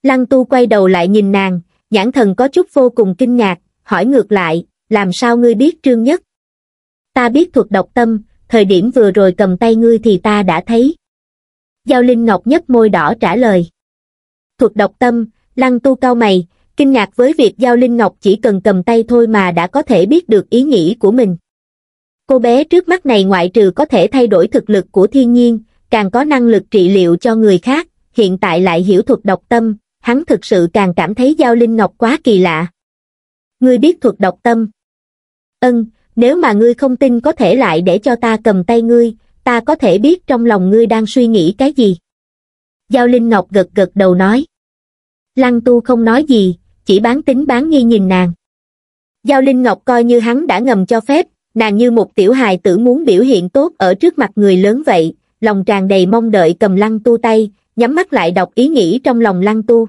lăng tu quay đầu lại nhìn nàng nhãn thần có chút vô cùng kinh ngạc hỏi ngược lại làm sao ngươi biết trương nhất ta biết thuộc độc tâm thời điểm vừa rồi cầm tay ngươi thì ta đã thấy giao linh ngọc nhấc môi đỏ trả lời thuật độc tâm lăng tu cao mày kinh ngạc với việc giao linh ngọc chỉ cần cầm tay thôi mà đã có thể biết được ý nghĩ của mình cô bé trước mắt này ngoại trừ có thể thay đổi thực lực của thiên nhiên càng có năng lực trị liệu cho người khác hiện tại lại hiểu thuật độc tâm hắn thực sự càng cảm thấy giao linh ngọc quá kỳ lạ ngươi biết thuật độc tâm ân nếu mà ngươi không tin có thể lại để cho ta cầm tay ngươi ta có thể biết trong lòng ngươi đang suy nghĩ cái gì Giao Linh Ngọc gật gật đầu nói. Lăng Tu không nói gì, chỉ bán tính bán nghi nhìn nàng. Giao Linh Ngọc coi như hắn đã ngầm cho phép, nàng như một tiểu hài tử muốn biểu hiện tốt ở trước mặt người lớn vậy, lòng tràn đầy mong đợi cầm Lăng Tu tay, nhắm mắt lại đọc ý nghĩ trong lòng Lăng Tu.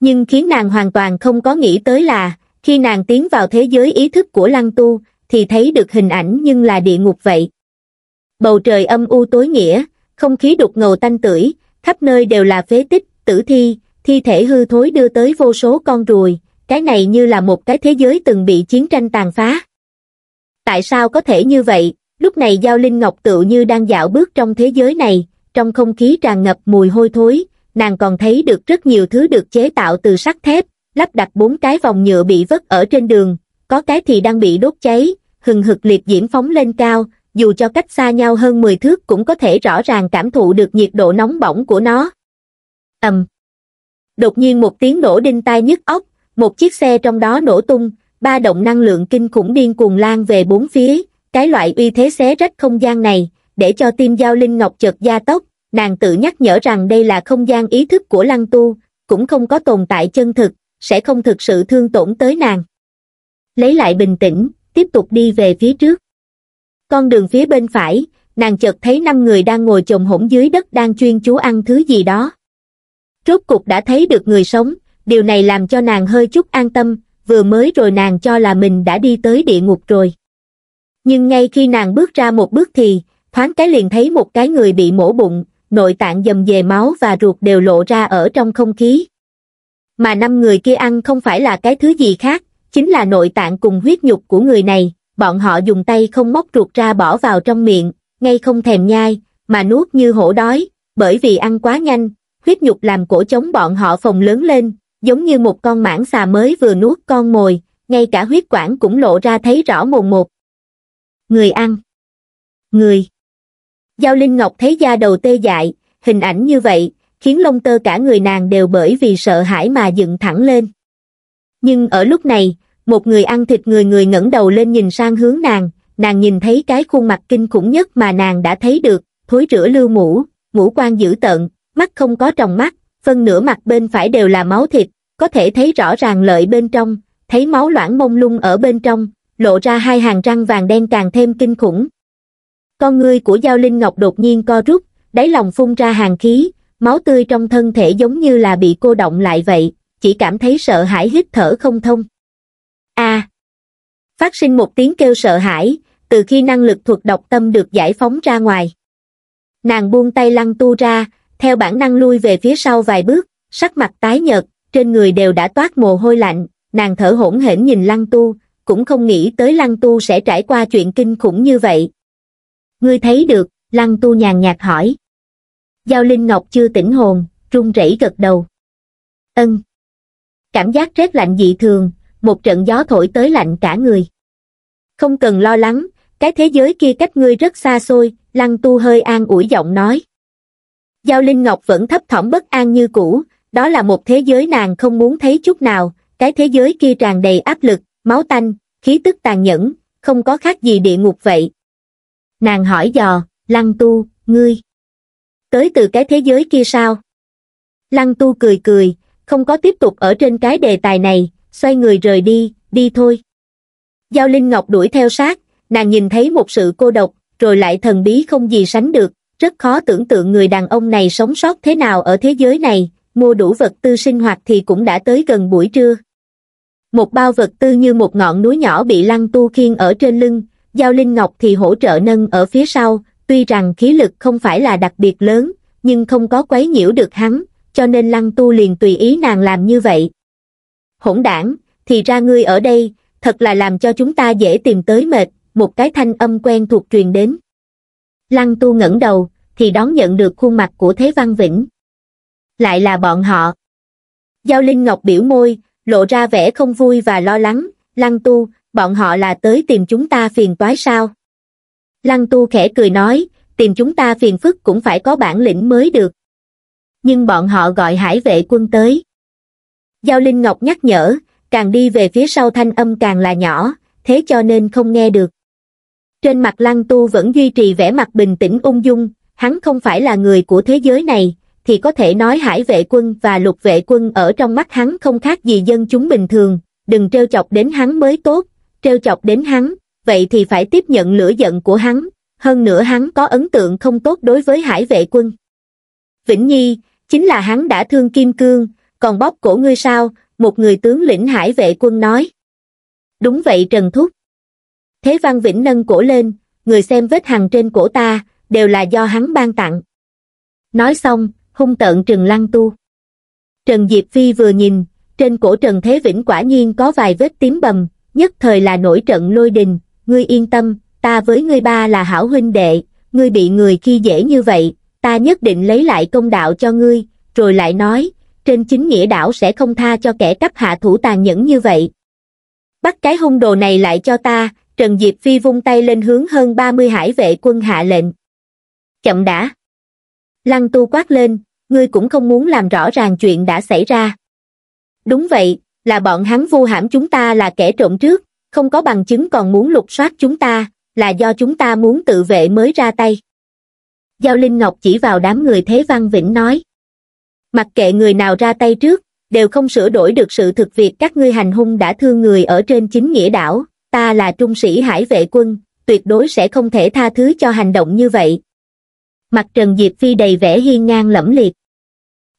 Nhưng khiến nàng hoàn toàn không có nghĩ tới là, khi nàng tiến vào thế giới ý thức của Lăng Tu, thì thấy được hình ảnh nhưng là địa ngục vậy. Bầu trời âm u tối nghĩa, không khí đục ngầu tanh tưởi, khắp nơi đều là phế tích, tử thi, thi thể hư thối đưa tới vô số con ruồi, cái này như là một cái thế giới từng bị chiến tranh tàn phá. Tại sao có thể như vậy? Lúc này Giao Linh Ngọc tự như đang dạo bước trong thế giới này, trong không khí tràn ngập mùi hôi thối, nàng còn thấy được rất nhiều thứ được chế tạo từ sắt thép, lắp đặt bốn cái vòng nhựa bị vứt ở trên đường, có cái thì đang bị đốt cháy, hừng hực liệt diễn phóng lên cao, dù cho cách xa nhau hơn 10 thước cũng có thể rõ ràng cảm thụ được nhiệt độ nóng bỏng của nó. ầm, Đột nhiên một tiếng nổ đinh tai nhức óc, một chiếc xe trong đó nổ tung, ba động năng lượng kinh khủng điên cuồng lan về bốn phía, cái loại uy thế xé rách không gian này, để cho tim giao linh ngọc chợt gia tốc, nàng tự nhắc nhở rằng đây là không gian ý thức của lăng tu, cũng không có tồn tại chân thực, sẽ không thực sự thương tổn tới nàng. Lấy lại bình tĩnh, tiếp tục đi về phía trước con đường phía bên phải, nàng chợt thấy năm người đang ngồi chồng hổm dưới đất đang chuyên chú ăn thứ gì đó. Rốt cục đã thấy được người sống, điều này làm cho nàng hơi chút an tâm, vừa mới rồi nàng cho là mình đã đi tới địa ngục rồi. Nhưng ngay khi nàng bước ra một bước thì, thoáng cái liền thấy một cái người bị mổ bụng, nội tạng dầm về máu và ruột đều lộ ra ở trong không khí. Mà năm người kia ăn không phải là cái thứ gì khác, chính là nội tạng cùng huyết nhục của người này, bọn họ dùng tay không móc ruột ra bỏ vào trong miệng, ngay không thèm nhai, mà nuốt như hổ đói, bởi vì ăn quá nhanh, huyết nhục làm cổ chống bọn họ phồng lớn lên, giống như một con mãng xà mới vừa nuốt con mồi, ngay cả huyết quản cũng lộ ra thấy rõ mồm một. Người ăn. Người. Giao Linh Ngọc thấy da đầu tê dại, hình ảnh như vậy, khiến lông tơ cả người nàng đều bởi vì sợ hãi mà dựng thẳng lên. Nhưng ở lúc này, một người ăn thịt người người ngẩng đầu lên nhìn sang hướng nàng, nàng nhìn thấy cái khuôn mặt kinh khủng nhất mà nàng đã thấy được, thối rửa lưu mũ, ngũ quan dữ tợn, mắt không có tròng mắt, phân nửa mặt bên phải đều là máu thịt, có thể thấy rõ ràng lợi bên trong, thấy máu loãng mông lung ở bên trong, lộ ra hai hàng răng vàng đen càng thêm kinh khủng. Con ngươi của Giao Linh Ngọc đột nhiên co rút, đáy lòng phun ra hàng khí, máu tươi trong thân thể giống như là bị cô động lại vậy, chỉ cảm thấy sợ hãi hít thở không thông a phát sinh một tiếng kêu sợ hãi từ khi năng lực thuật độc tâm được giải phóng ra ngoài nàng buông tay lăng tu ra theo bản năng lui về phía sau vài bước sắc mặt tái nhợt trên người đều đã toát mồ hôi lạnh nàng thở hổn hển nhìn lăng tu cũng không nghĩ tới lăng tu sẽ trải qua chuyện kinh khủng như vậy ngươi thấy được lăng tu nhàn nhạt hỏi giao linh ngọc chưa tỉnh hồn run rẩy gật đầu ân cảm giác rét lạnh dị thường một trận gió thổi tới lạnh cả người. Không cần lo lắng, cái thế giới kia cách ngươi rất xa xôi, lăng tu hơi an ủi giọng nói. Giao Linh Ngọc vẫn thấp thỏm bất an như cũ, đó là một thế giới nàng không muốn thấy chút nào, cái thế giới kia tràn đầy áp lực, máu tanh, khí tức tàn nhẫn, không có khác gì địa ngục vậy. Nàng hỏi dò, lăng tu, ngươi, tới từ cái thế giới kia sao? Lăng tu cười cười, không có tiếp tục ở trên cái đề tài này, xoay người rời đi, đi thôi. Giao Linh Ngọc đuổi theo sát, nàng nhìn thấy một sự cô độc, rồi lại thần bí không gì sánh được, rất khó tưởng tượng người đàn ông này sống sót thế nào ở thế giới này, mua đủ vật tư sinh hoạt thì cũng đã tới gần buổi trưa. Một bao vật tư như một ngọn núi nhỏ bị lăng tu khiên ở trên lưng, Giao Linh Ngọc thì hỗ trợ nâng ở phía sau, tuy rằng khí lực không phải là đặc biệt lớn, nhưng không có quấy nhiễu được hắn, cho nên lăng tu liền tùy ý nàng làm như vậy hỗn đảng, thì ra ngươi ở đây, thật là làm cho chúng ta dễ tìm tới mệt, một cái thanh âm quen thuộc truyền đến. Lăng tu ngẩng đầu, thì đón nhận được khuôn mặt của Thế Văn Vĩnh. Lại là bọn họ. Giao Linh Ngọc biểu môi, lộ ra vẻ không vui và lo lắng, Lăng tu, bọn họ là tới tìm chúng ta phiền toái sao? Lăng tu khẽ cười nói, tìm chúng ta phiền phức cũng phải có bản lĩnh mới được. Nhưng bọn họ gọi hải vệ quân tới giao linh ngọc nhắc nhở càng đi về phía sau thanh âm càng là nhỏ thế cho nên không nghe được trên mặt lăng tu vẫn duy trì vẻ mặt bình tĩnh ung dung hắn không phải là người của thế giới này thì có thể nói hải vệ quân và lục vệ quân ở trong mắt hắn không khác gì dân chúng bình thường đừng trêu chọc đến hắn mới tốt trêu chọc đến hắn vậy thì phải tiếp nhận lửa giận của hắn hơn nữa hắn có ấn tượng không tốt đối với hải vệ quân vĩnh nhi chính là hắn đã thương kim cương còn bóp cổ ngươi sao, một người tướng lĩnh hải vệ quân nói. Đúng vậy Trần Thúc. Thế Văn Vĩnh nâng cổ lên, người xem vết hằn trên cổ ta, đều là do hắn ban tặng. Nói xong, hung tợn Trần Lăng Tu. Trần Diệp Phi vừa nhìn, trên cổ Trần Thế Vĩnh quả nhiên có vài vết tím bầm, nhất thời là nổi trận lôi đình, ngươi yên tâm, ta với ngươi ba là hảo huynh đệ, ngươi bị người khi dễ như vậy, ta nhất định lấy lại công đạo cho ngươi, rồi lại nói, trên chính nghĩa đảo sẽ không tha cho kẻ cấp hạ thủ tàn nhẫn như vậy bắt cái hung đồ này lại cho ta trần diệp phi vung tay lên hướng hơn ba mươi hải vệ quân hạ lệnh chậm đã lăng tu quát lên ngươi cũng không muốn làm rõ ràng chuyện đã xảy ra đúng vậy là bọn hắn vu hãm chúng ta là kẻ trộm trước không có bằng chứng còn muốn lục soát chúng ta là do chúng ta muốn tự vệ mới ra tay giao linh ngọc chỉ vào đám người thế văn vĩnh nói mặc kệ người nào ra tay trước đều không sửa đổi được sự thực việc các ngươi hành hung đã thương người ở trên chính nghĩa đảo ta là trung sĩ hải vệ quân tuyệt đối sẽ không thể tha thứ cho hành động như vậy mặt trần diệp phi đầy vẻ hiên ngang lẫm liệt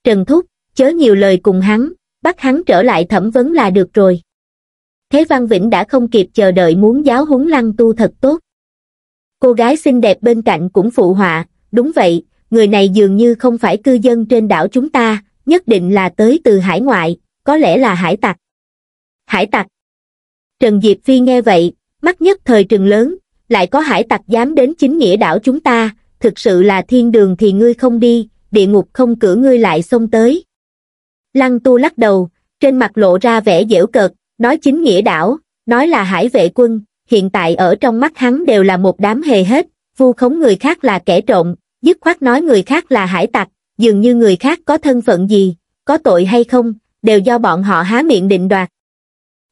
trần thúc chớ nhiều lời cùng hắn bắt hắn trở lại thẩm vấn là được rồi thế văn vĩnh đã không kịp chờ đợi muốn giáo huấn lăng tu thật tốt cô gái xinh đẹp bên cạnh cũng phụ họa đúng vậy người này dường như không phải cư dân trên đảo chúng ta, nhất định là tới từ hải ngoại, có lẽ là hải tặc. Hải tặc. Trần Diệp Phi nghe vậy, mắt nhất thời trừng lớn, lại có hải tặc dám đến chính nghĩa đảo chúng ta, thực sự là thiên đường thì ngươi không đi, địa ngục không cửa ngươi lại xông tới. Lăng tu lắc đầu, trên mặt lộ ra vẻ dễu cợt, nói chính nghĩa đảo, nói là hải vệ quân, hiện tại ở trong mắt hắn đều là một đám hề hết, vu khống người khác là kẻ trộm, dứt khoát nói người khác là hải tặc, dường như người khác có thân phận gì, có tội hay không, đều do bọn họ há miệng định đoạt.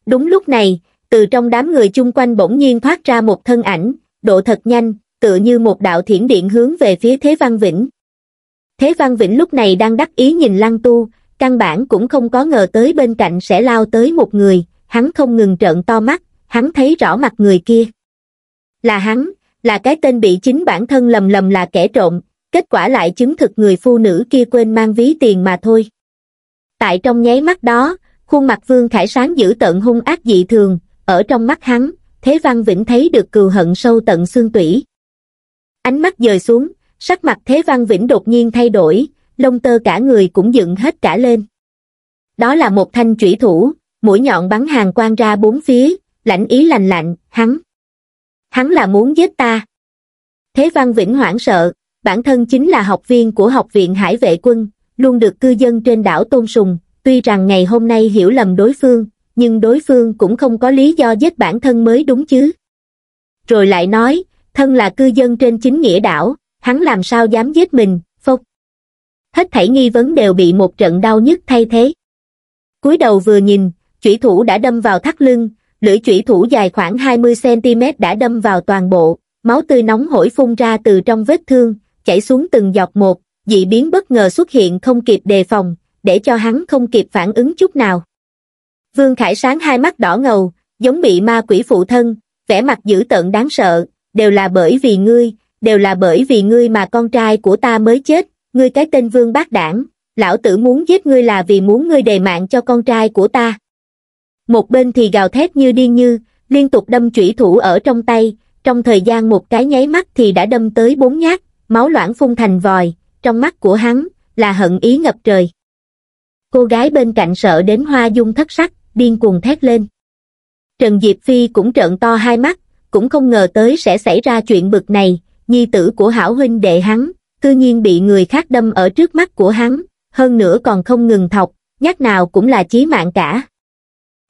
Đúng lúc này, từ trong đám người chung quanh bỗng nhiên thoát ra một thân ảnh, độ thật nhanh, tựa như một đạo thiển điện hướng về phía Thế Văn Vĩnh. Thế Văn Vĩnh lúc này đang đắc ý nhìn Lăng Tu, căn bản cũng không có ngờ tới bên cạnh sẽ lao tới một người, hắn không ngừng trợn to mắt, hắn thấy rõ mặt người kia. Là hắn, là cái tên bị chính bản thân lầm lầm là kẻ trộm kết quả lại chứng thực người phụ nữ kia quên mang ví tiền mà thôi tại trong nháy mắt đó khuôn mặt vương khải sáng giữ tận hung ác dị thường ở trong mắt hắn thế văn vĩnh thấy được cừu hận sâu tận xương tủy ánh mắt dời xuống sắc mặt thế văn vĩnh đột nhiên thay đổi lông tơ cả người cũng dựng hết cả lên đó là một thanh chủy thủ mũi nhọn bắn hàng quang ra bốn phía lãnh ý lành lạnh hắn hắn là muốn giết ta thế văn vĩnh hoảng sợ bản thân chính là học viên của học viện hải vệ quân luôn được cư dân trên đảo tôn sùng tuy rằng ngày hôm nay hiểu lầm đối phương nhưng đối phương cũng không có lý do giết bản thân mới đúng chứ rồi lại nói thân là cư dân trên chính nghĩa đảo hắn làm sao dám giết mình phốc hết thảy nghi vấn đều bị một trận đau nhức thay thế cúi đầu vừa nhìn chủy thủ đã đâm vào thắt lưng lưỡi chủy thủ dài khoảng 20cm đã đâm vào toàn bộ, máu tươi nóng hổi phun ra từ trong vết thương, chảy xuống từng giọt một, dị biến bất ngờ xuất hiện không kịp đề phòng, để cho hắn không kịp phản ứng chút nào. Vương Khải sáng hai mắt đỏ ngầu, giống bị ma quỷ phụ thân, vẻ mặt dữ tợn đáng sợ, đều là bởi vì ngươi, đều là bởi vì ngươi mà con trai của ta mới chết, ngươi cái tên Vương Bác Đảng, lão tử muốn giết ngươi là vì muốn ngươi đề mạng cho con trai của ta một bên thì gào thét như điên như, liên tục đâm chủy thủ ở trong tay, trong thời gian một cái nháy mắt thì đã đâm tới bốn nhát, máu loãng phun thành vòi, trong mắt của hắn, là hận ý ngập trời. Cô gái bên cạnh sợ đến hoa dung thất sắc, điên cuồng thét lên. Trần Diệp Phi cũng trợn to hai mắt, cũng không ngờ tới sẽ xảy ra chuyện bực này, nhi tử của hảo huynh đệ hắn, cư nhiên bị người khác đâm ở trước mắt của hắn, hơn nữa còn không ngừng thọc, nhát nào cũng là chí mạng cả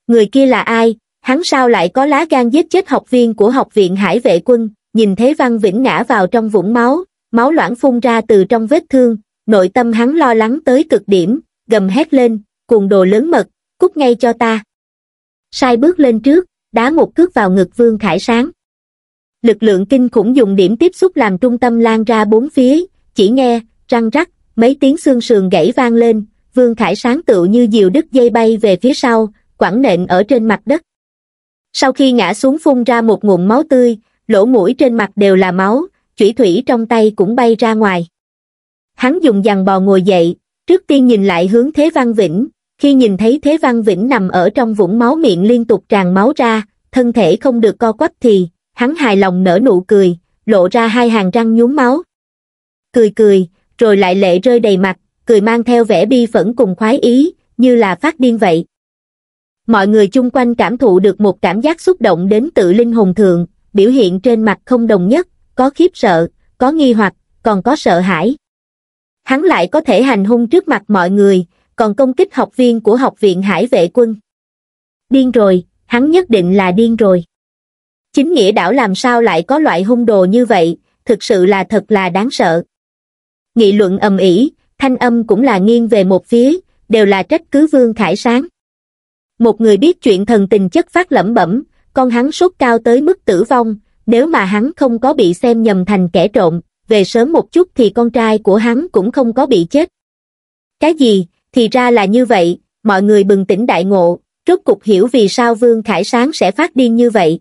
người kia là ai, hắn sao lại có lá gan giết chết học viên của học viện hải vệ quân, nhìn thấy Văn Vĩnh ngã vào trong vũng máu, máu loãng phun ra từ trong vết thương, nội tâm hắn lo lắng tới cực điểm, gầm hét lên, cuồng đồ lớn mật, cút ngay cho ta. Sai bước lên trước, đá một cước vào ngực Vương Khải Sáng. Lực lượng kinh khủng dùng điểm tiếp xúc làm trung tâm lan ra bốn phía, chỉ nghe, răng rắc, mấy tiếng xương sườn gãy vang lên, Vương Khải Sáng tựu như diều đứt dây bay về phía sau, quẳng nện ở trên mặt đất sau khi ngã xuống phun ra một nguồn máu tươi lỗ mũi trên mặt đều là máu chủy thủy trong tay cũng bay ra ngoài hắn dùng dằn bò ngồi dậy trước tiên nhìn lại hướng thế văn vĩnh khi nhìn thấy thế văn vĩnh nằm ở trong vũng máu miệng liên tục tràn máu ra thân thể không được co quắp thì hắn hài lòng nở nụ cười lộ ra hai hàng răng nhúm máu cười cười rồi lại lệ rơi đầy mặt cười mang theo vẻ bi phẫn cùng khoái ý như là phát điên vậy Mọi người chung quanh cảm thụ được một cảm giác xúc động đến tự linh hồn thượng, biểu hiện trên mặt không đồng nhất, có khiếp sợ, có nghi hoặc, còn có sợ hãi. Hắn lại có thể hành hung trước mặt mọi người, còn công kích học viên của học viện hải vệ quân. Điên rồi, hắn nhất định là điên rồi. Chính nghĩa đảo làm sao lại có loại hung đồ như vậy, thực sự là thật là đáng sợ. Nghị luận ầm ĩ, thanh âm cũng là nghiêng về một phía, đều là trách cứ Vương Khải Sáng một người biết chuyện thần tình chất phát lẩm bẩm, con hắn sốt cao tới mức tử vong, nếu mà hắn không có bị xem nhầm thành kẻ trộm, về sớm một chút thì con trai của hắn cũng không có bị chết. Cái gì, thì ra là như vậy, mọi người bừng tỉnh đại ngộ, rốt cục hiểu vì sao Vương Khải Sáng sẽ phát điên như vậy.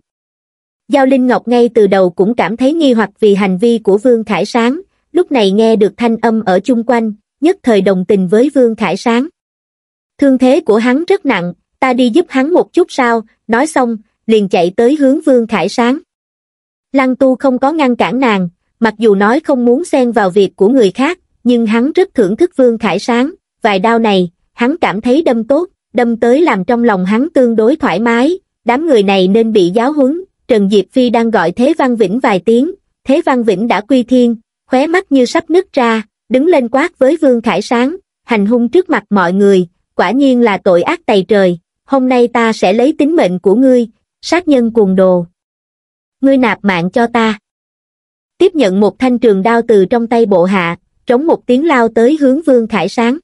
Giao Linh Ngọc ngay từ đầu cũng cảm thấy nghi hoặc vì hành vi của Vương Khải Sáng, lúc này nghe được thanh âm ở chung quanh, nhất thời đồng tình với Vương Khải Sáng. Thương thế của hắn rất nặng, ta đi giúp hắn một chút sao nói xong liền chạy tới hướng vương khải sáng lăng tu không có ngăn cản nàng mặc dù nói không muốn xen vào việc của người khác nhưng hắn rất thưởng thức vương khải sáng vài đao này hắn cảm thấy đâm tốt đâm tới làm trong lòng hắn tương đối thoải mái đám người này nên bị giáo huấn trần diệp phi đang gọi thế văn vĩnh vài tiếng thế văn vĩnh đã quy thiên khóe mắt như sắp nứt ra đứng lên quát với vương khải sáng hành hung trước mặt mọi người quả nhiên là tội ác tày trời hôm nay ta sẽ lấy tính mệnh của ngươi, sát nhân cuồng đồ. Ngươi nạp mạng cho ta. Tiếp nhận một thanh trường đao từ trong tay bộ hạ, trống một tiếng lao tới hướng Vương Khải Sáng.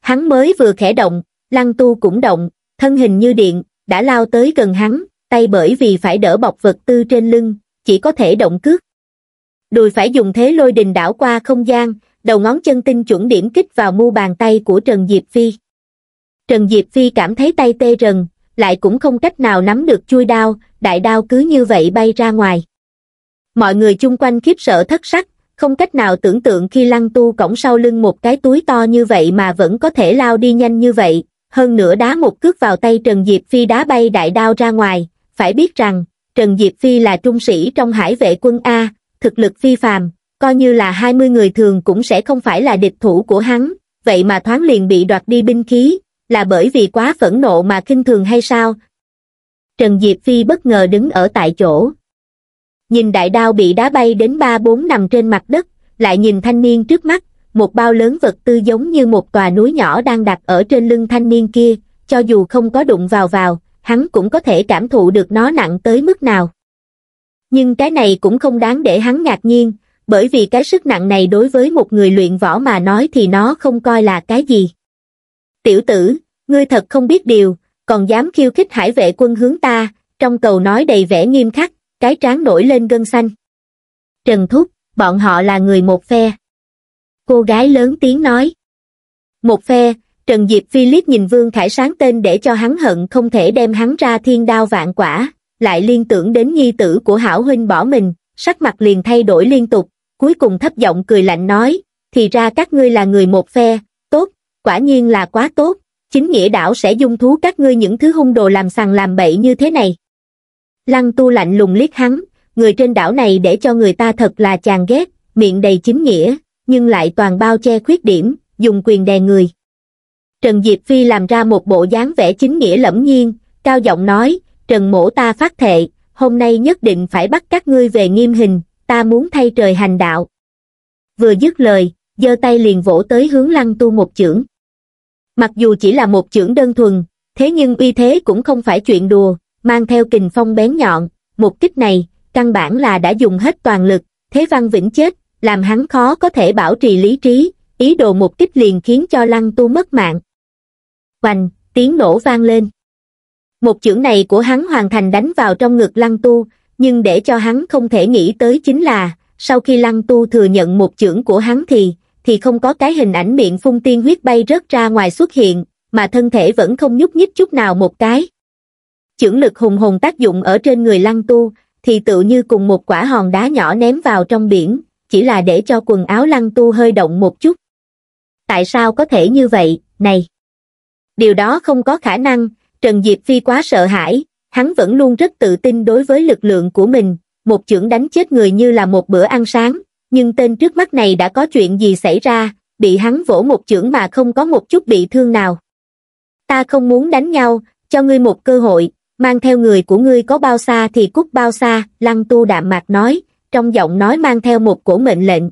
Hắn mới vừa khẽ động, Lăng Tu cũng động, thân hình như điện, đã lao tới gần hắn, tay bởi vì phải đỡ bọc vật tư trên lưng, chỉ có thể động cước. Đùi phải dùng thế lôi đình đảo qua không gian, đầu ngón chân tinh chuẩn điểm kích vào mu bàn tay của Trần Diệp Phi. Trần Diệp Phi cảm thấy tay tê rần, lại cũng không cách nào nắm được chui đao, đại đao cứ như vậy bay ra ngoài. Mọi người chung quanh khiếp sợ thất sắc, không cách nào tưởng tượng khi lăng tu cổng sau lưng một cái túi to như vậy mà vẫn có thể lao đi nhanh như vậy, hơn nữa đá một cước vào tay Trần Diệp Phi đá bay đại đao ra ngoài, phải biết rằng, Trần Diệp Phi là trung sĩ trong hải vệ quân A, thực lực phi phàm, coi như là 20 người thường cũng sẽ không phải là địch thủ của hắn, vậy mà thoáng liền bị đoạt đi binh khí, là bởi vì quá phẫn nộ mà kinh thường hay sao? Trần Diệp Phi bất ngờ đứng ở tại chỗ. Nhìn đại đao bị đá bay đến ba bốn nằm trên mặt đất, lại nhìn thanh niên trước mắt, một bao lớn vật tư giống như một tòa núi nhỏ đang đặt ở trên lưng thanh niên kia, cho dù không có đụng vào vào, hắn cũng có thể cảm thụ được nó nặng tới mức nào. Nhưng cái này cũng không đáng để hắn ngạc nhiên, bởi vì cái sức nặng này đối với một người luyện võ mà nói thì nó không coi là cái gì tiểu tử, ngươi thật không biết điều, còn dám khiêu khích hải vệ quân hướng ta, trong cầu nói đầy vẻ nghiêm khắc, cái trán nổi lên gân xanh. Trần Thúc, bọn họ là người một phe. Cô gái lớn tiếng nói. Một phe, Trần Diệp philip nhìn Vương Khải Sáng tên để cho hắn hận không thể đem hắn ra thiên đao vạn quả, lại liên tưởng đến nhi tử của hảo huynh bỏ mình, sắc mặt liền thay đổi liên tục, cuối cùng thấp giọng cười lạnh nói, thì ra các ngươi là người một phe, quả nhiên là quá tốt, chính nghĩa đảo sẽ dung thú các ngươi những thứ hung đồ làm sàng làm bậy như thế này. Lăng tu lạnh lùng liếc hắn, người trên đảo này để cho người ta thật là chàng ghét, miệng đầy chính nghĩa, nhưng lại toàn bao che khuyết điểm, dùng quyền đè người. Trần Diệp Phi làm ra một bộ dáng vẻ chính nghĩa lẫm nhiên, cao giọng nói, Trần mổ ta phát thệ, hôm nay nhất định phải bắt các ngươi về nghiêm hình, ta muốn thay trời hành đạo. Vừa dứt lời, giơ tay liền vỗ tới hướng lăng tu một chưởng. Mặc dù chỉ là một chưởng đơn thuần, thế nhưng uy thế cũng không phải chuyện đùa, mang theo kình phong bén nhọn, một kích này, căn bản là đã dùng hết toàn lực, thế văn vĩnh chết, làm hắn khó có thể bảo trì lý trí, ý đồ một kích liền khiến cho lăng tu mất mạng. Hoành, tiếng nổ vang lên. Một chưởng này của hắn hoàn thành đánh vào trong ngực lăng tu, nhưng để cho hắn không thể nghĩ tới chính là, sau khi lăng tu thừa nhận một chưởng của hắn thì, thì không có cái hình ảnh miệng phun tiên huyết bay rớt ra ngoài xuất hiện, mà thân thể vẫn không nhúc nhích chút nào một cái. Chưởng lực hùng hồn tác dụng ở trên người lăng tu, thì tự như cùng một quả hòn đá nhỏ ném vào trong biển, chỉ là để cho quần áo lăng tu hơi động một chút. Tại sao có thể như vậy, này? Điều đó không có khả năng, Trần Diệp Phi quá sợ hãi, hắn vẫn luôn rất tự tin đối với lực lượng của mình, một chưởng đánh chết người như là một bữa ăn sáng, nhưng tên trước mắt này đã có chuyện gì xảy ra bị hắn vỗ một chưởng mà không có một chút bị thương nào ta không muốn đánh nhau cho ngươi một cơ hội mang theo người của ngươi có bao xa thì cút bao xa lăng tu đạm mạc nói trong giọng nói mang theo một cổ mệnh lệnh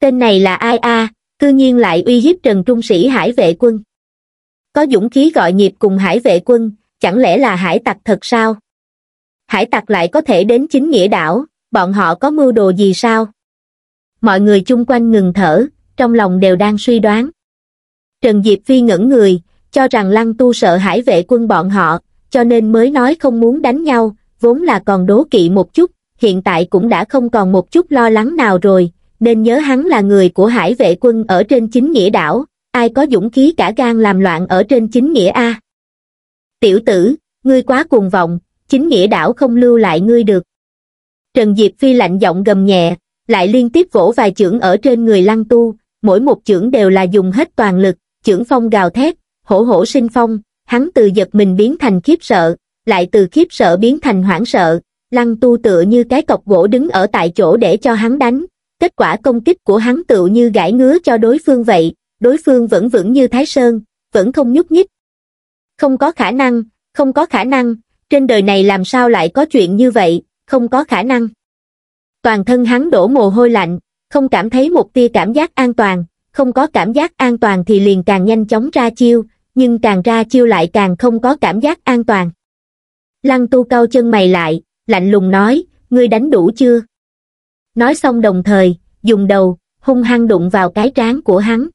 tên này là ai a à, cư nhiên lại uy hiếp trần trung sĩ hải vệ quân có dũng khí gọi nhịp cùng hải vệ quân chẳng lẽ là hải tặc thật sao hải tặc lại có thể đến chính nghĩa đảo bọn họ có mưu đồ gì sao mọi người chung quanh ngừng thở trong lòng đều đang suy đoán trần diệp phi ngẩn người cho rằng lăng tu sợ hải vệ quân bọn họ cho nên mới nói không muốn đánh nhau vốn là còn đố kỵ một chút hiện tại cũng đã không còn một chút lo lắng nào rồi nên nhớ hắn là người của hải vệ quân ở trên chính nghĩa đảo ai có dũng khí cả gan làm loạn ở trên chính nghĩa a tiểu tử ngươi quá cuồng vọng chính nghĩa đảo không lưu lại ngươi được trần diệp phi lạnh giọng gầm nhẹ lại liên tiếp vỗ vài chưởng ở trên người lăng tu, mỗi một chưởng đều là dùng hết toàn lực, chưởng phong gào thét, hổ hổ sinh phong, hắn từ giật mình biến thành khiếp sợ, lại từ khiếp sợ biến thành hoảng sợ, lăng tu tựa như cái cọc gỗ đứng ở tại chỗ để cho hắn đánh, kết quả công kích của hắn tựu như gãi ngứa cho đối phương vậy, đối phương vẫn vững như thái sơn, vẫn không nhúc nhích. Không có khả năng, không có khả năng, trên đời này làm sao lại có chuyện như vậy, không có khả năng toàn thân hắn đổ mồ hôi lạnh, không cảm thấy một tia cảm giác an toàn, không có cảm giác an toàn thì liền càng nhanh chóng ra chiêu, nhưng càng ra chiêu lại càng không có cảm giác an toàn. Lăng tu cau chân mày lại, lạnh lùng nói, ngươi đánh đủ chưa? Nói xong đồng thời, dùng đầu, hung hăng đụng vào cái trán của hắn.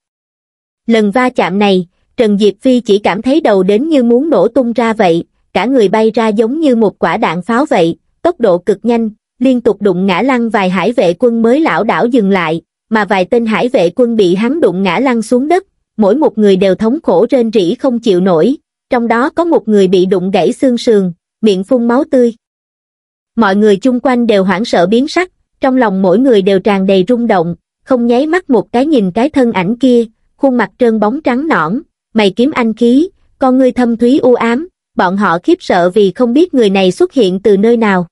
Lần va chạm này, Trần Diệp Phi chỉ cảm thấy đầu đến như muốn nổ tung ra vậy, cả người bay ra giống như một quả đạn pháo vậy, tốc độ cực nhanh, liên tục đụng ngã lăn vài hải vệ quân mới lão đảo dừng lại, mà vài tên hải vệ quân bị hắn đụng ngã lăn xuống đất, mỗi một người đều thống khổ rên rỉ không chịu nổi, trong đó có một người bị đụng gãy xương sườn, miệng phun máu tươi. Mọi người chung quanh đều hoảng sợ biến sắc, trong lòng mỗi người đều tràn đầy rung động, không nháy mắt một cái nhìn cái thân ảnh kia, khuôn mặt trơn bóng trắng nõn, mày kiếm anh khí, con ngươi thâm thúy u ám, bọn họ khiếp sợ vì không biết người này xuất hiện từ nơi nào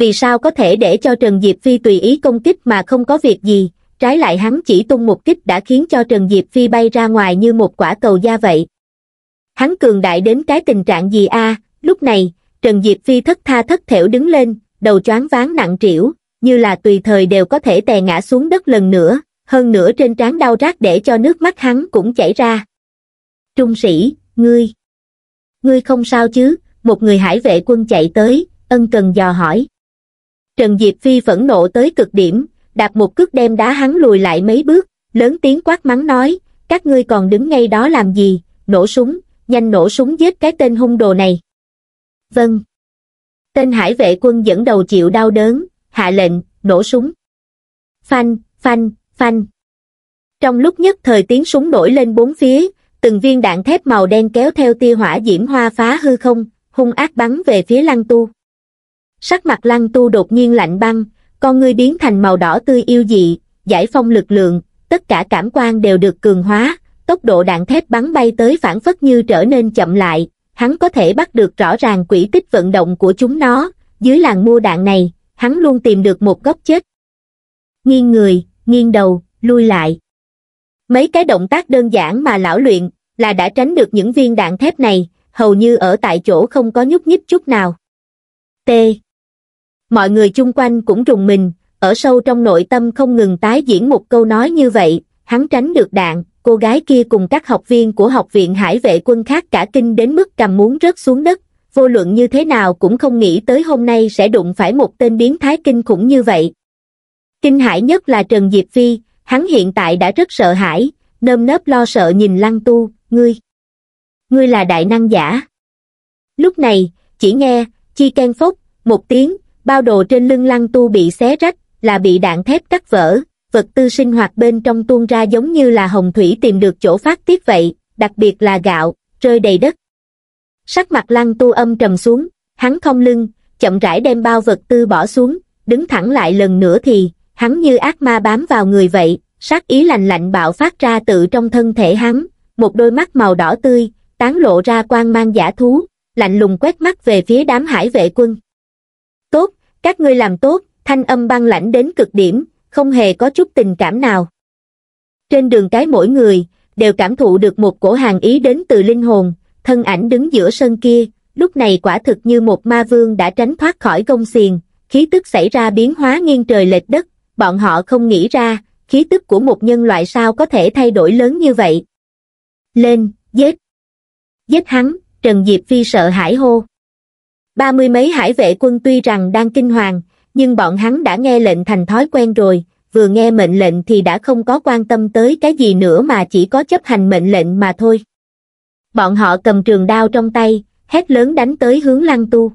vì sao có thể để cho Trần Diệp Phi tùy ý công kích mà không có việc gì, trái lại hắn chỉ tung một kích đã khiến cho Trần Diệp Phi bay ra ngoài như một quả cầu da vậy. Hắn cường đại đến cái tình trạng gì a? lúc này, Trần Diệp Phi thất tha thất thểu đứng lên, đầu choáng váng nặng trĩu, như là tùy thời đều có thể tè ngã xuống đất lần nữa, hơn nữa trên trán đau rát để cho nước mắt hắn cũng chảy ra. Trung sĩ, ngươi, ngươi không sao chứ, một người hải vệ quân chạy tới, ân cần dò hỏi. Trần Diệp Phi phẫn nộ tới cực điểm, đạp một cước đem đá hắn lùi lại mấy bước, lớn tiếng quát mắng nói, các ngươi còn đứng ngay đó làm gì, nổ súng, nhanh nổ súng giết cái tên hung đồ này. Vâng. Tên hải vệ quân dẫn đầu chịu đau đớn, hạ lệnh, nổ súng. Phanh, phanh, phanh. Trong lúc nhất thời tiếng súng nổi lên bốn phía, từng viên đạn thép màu đen kéo theo tia hỏa diễm hoa phá hư không, hung ác bắn về phía lăng tu sắc mặt lăng tu đột nhiên lạnh băng con ngươi biến thành màu đỏ tươi yêu dị giải phong lực lượng tất cả cảm quan đều được cường hóa tốc độ đạn thép bắn bay tới phản phất như trở nên chậm lại hắn có thể bắt được rõ ràng quỹ tích vận động của chúng nó dưới làng mua đạn này hắn luôn tìm được một góc chết nghiêng người nghiêng đầu lui lại mấy cái động tác đơn giản mà lão luyện là đã tránh được những viên đạn thép này hầu như ở tại chỗ không có nhúc nhích chút nào t mọi người chung quanh cũng rùng mình, ở sâu trong nội tâm không ngừng tái diễn một câu nói như vậy, hắn tránh được đạn, cô gái kia cùng các học viên của học viện hải vệ quân khác cả kinh đến mức cầm muốn rớt xuống đất, vô luận như thế nào cũng không nghĩ tới hôm nay sẽ đụng phải một tên biến thái kinh khủng như vậy. Kinh hải nhất là Trần Diệp Phi, hắn hiện tại đã rất sợ hãi, nơm nớp lo sợ nhìn Lăng Tu, ngươi. Ngươi là đại năng giả. Lúc này, chỉ nghe, chi can phốc, một tiếng, bao đồ trên lưng lăng tu bị xé rách, là bị đạn thép cắt vỡ, vật tư sinh hoạt bên trong tuôn ra giống như là hồng thủy tìm được chỗ phát tiết vậy, đặc biệt là gạo, rơi đầy đất. Sắc mặt lăng tu âm trầm xuống, hắn không lưng, chậm rãi đem bao vật tư bỏ xuống, đứng thẳng lại lần nữa thì, hắn như ác ma bám vào người vậy, sát ý lạnh lạnh bạo phát ra tự trong thân thể hắn, một đôi mắt màu đỏ tươi, tán lộ ra quang mang giả thú, lạnh lùng quét mắt về phía đám hải vệ quân các ngươi làm tốt thanh âm băng lãnh đến cực điểm không hề có chút tình cảm nào trên đường cái mỗi người đều cảm thụ được một cổ hàng ý đến từ linh hồn thân ảnh đứng giữa sân kia lúc này quả thực như một ma vương đã tránh thoát khỏi công xiềng khí tức xảy ra biến hóa nghiêng trời lệch đất bọn họ không nghĩ ra khí tức của một nhân loại sao có thể thay đổi lớn như vậy lên giết giết hắn trần diệp phi sợ hãi hô ba mươi mấy hải vệ quân tuy rằng đang kinh hoàng nhưng bọn hắn đã nghe lệnh thành thói quen rồi vừa nghe mệnh lệnh thì đã không có quan tâm tới cái gì nữa mà chỉ có chấp hành mệnh lệnh mà thôi bọn họ cầm trường đao trong tay hét lớn đánh tới hướng lăng tu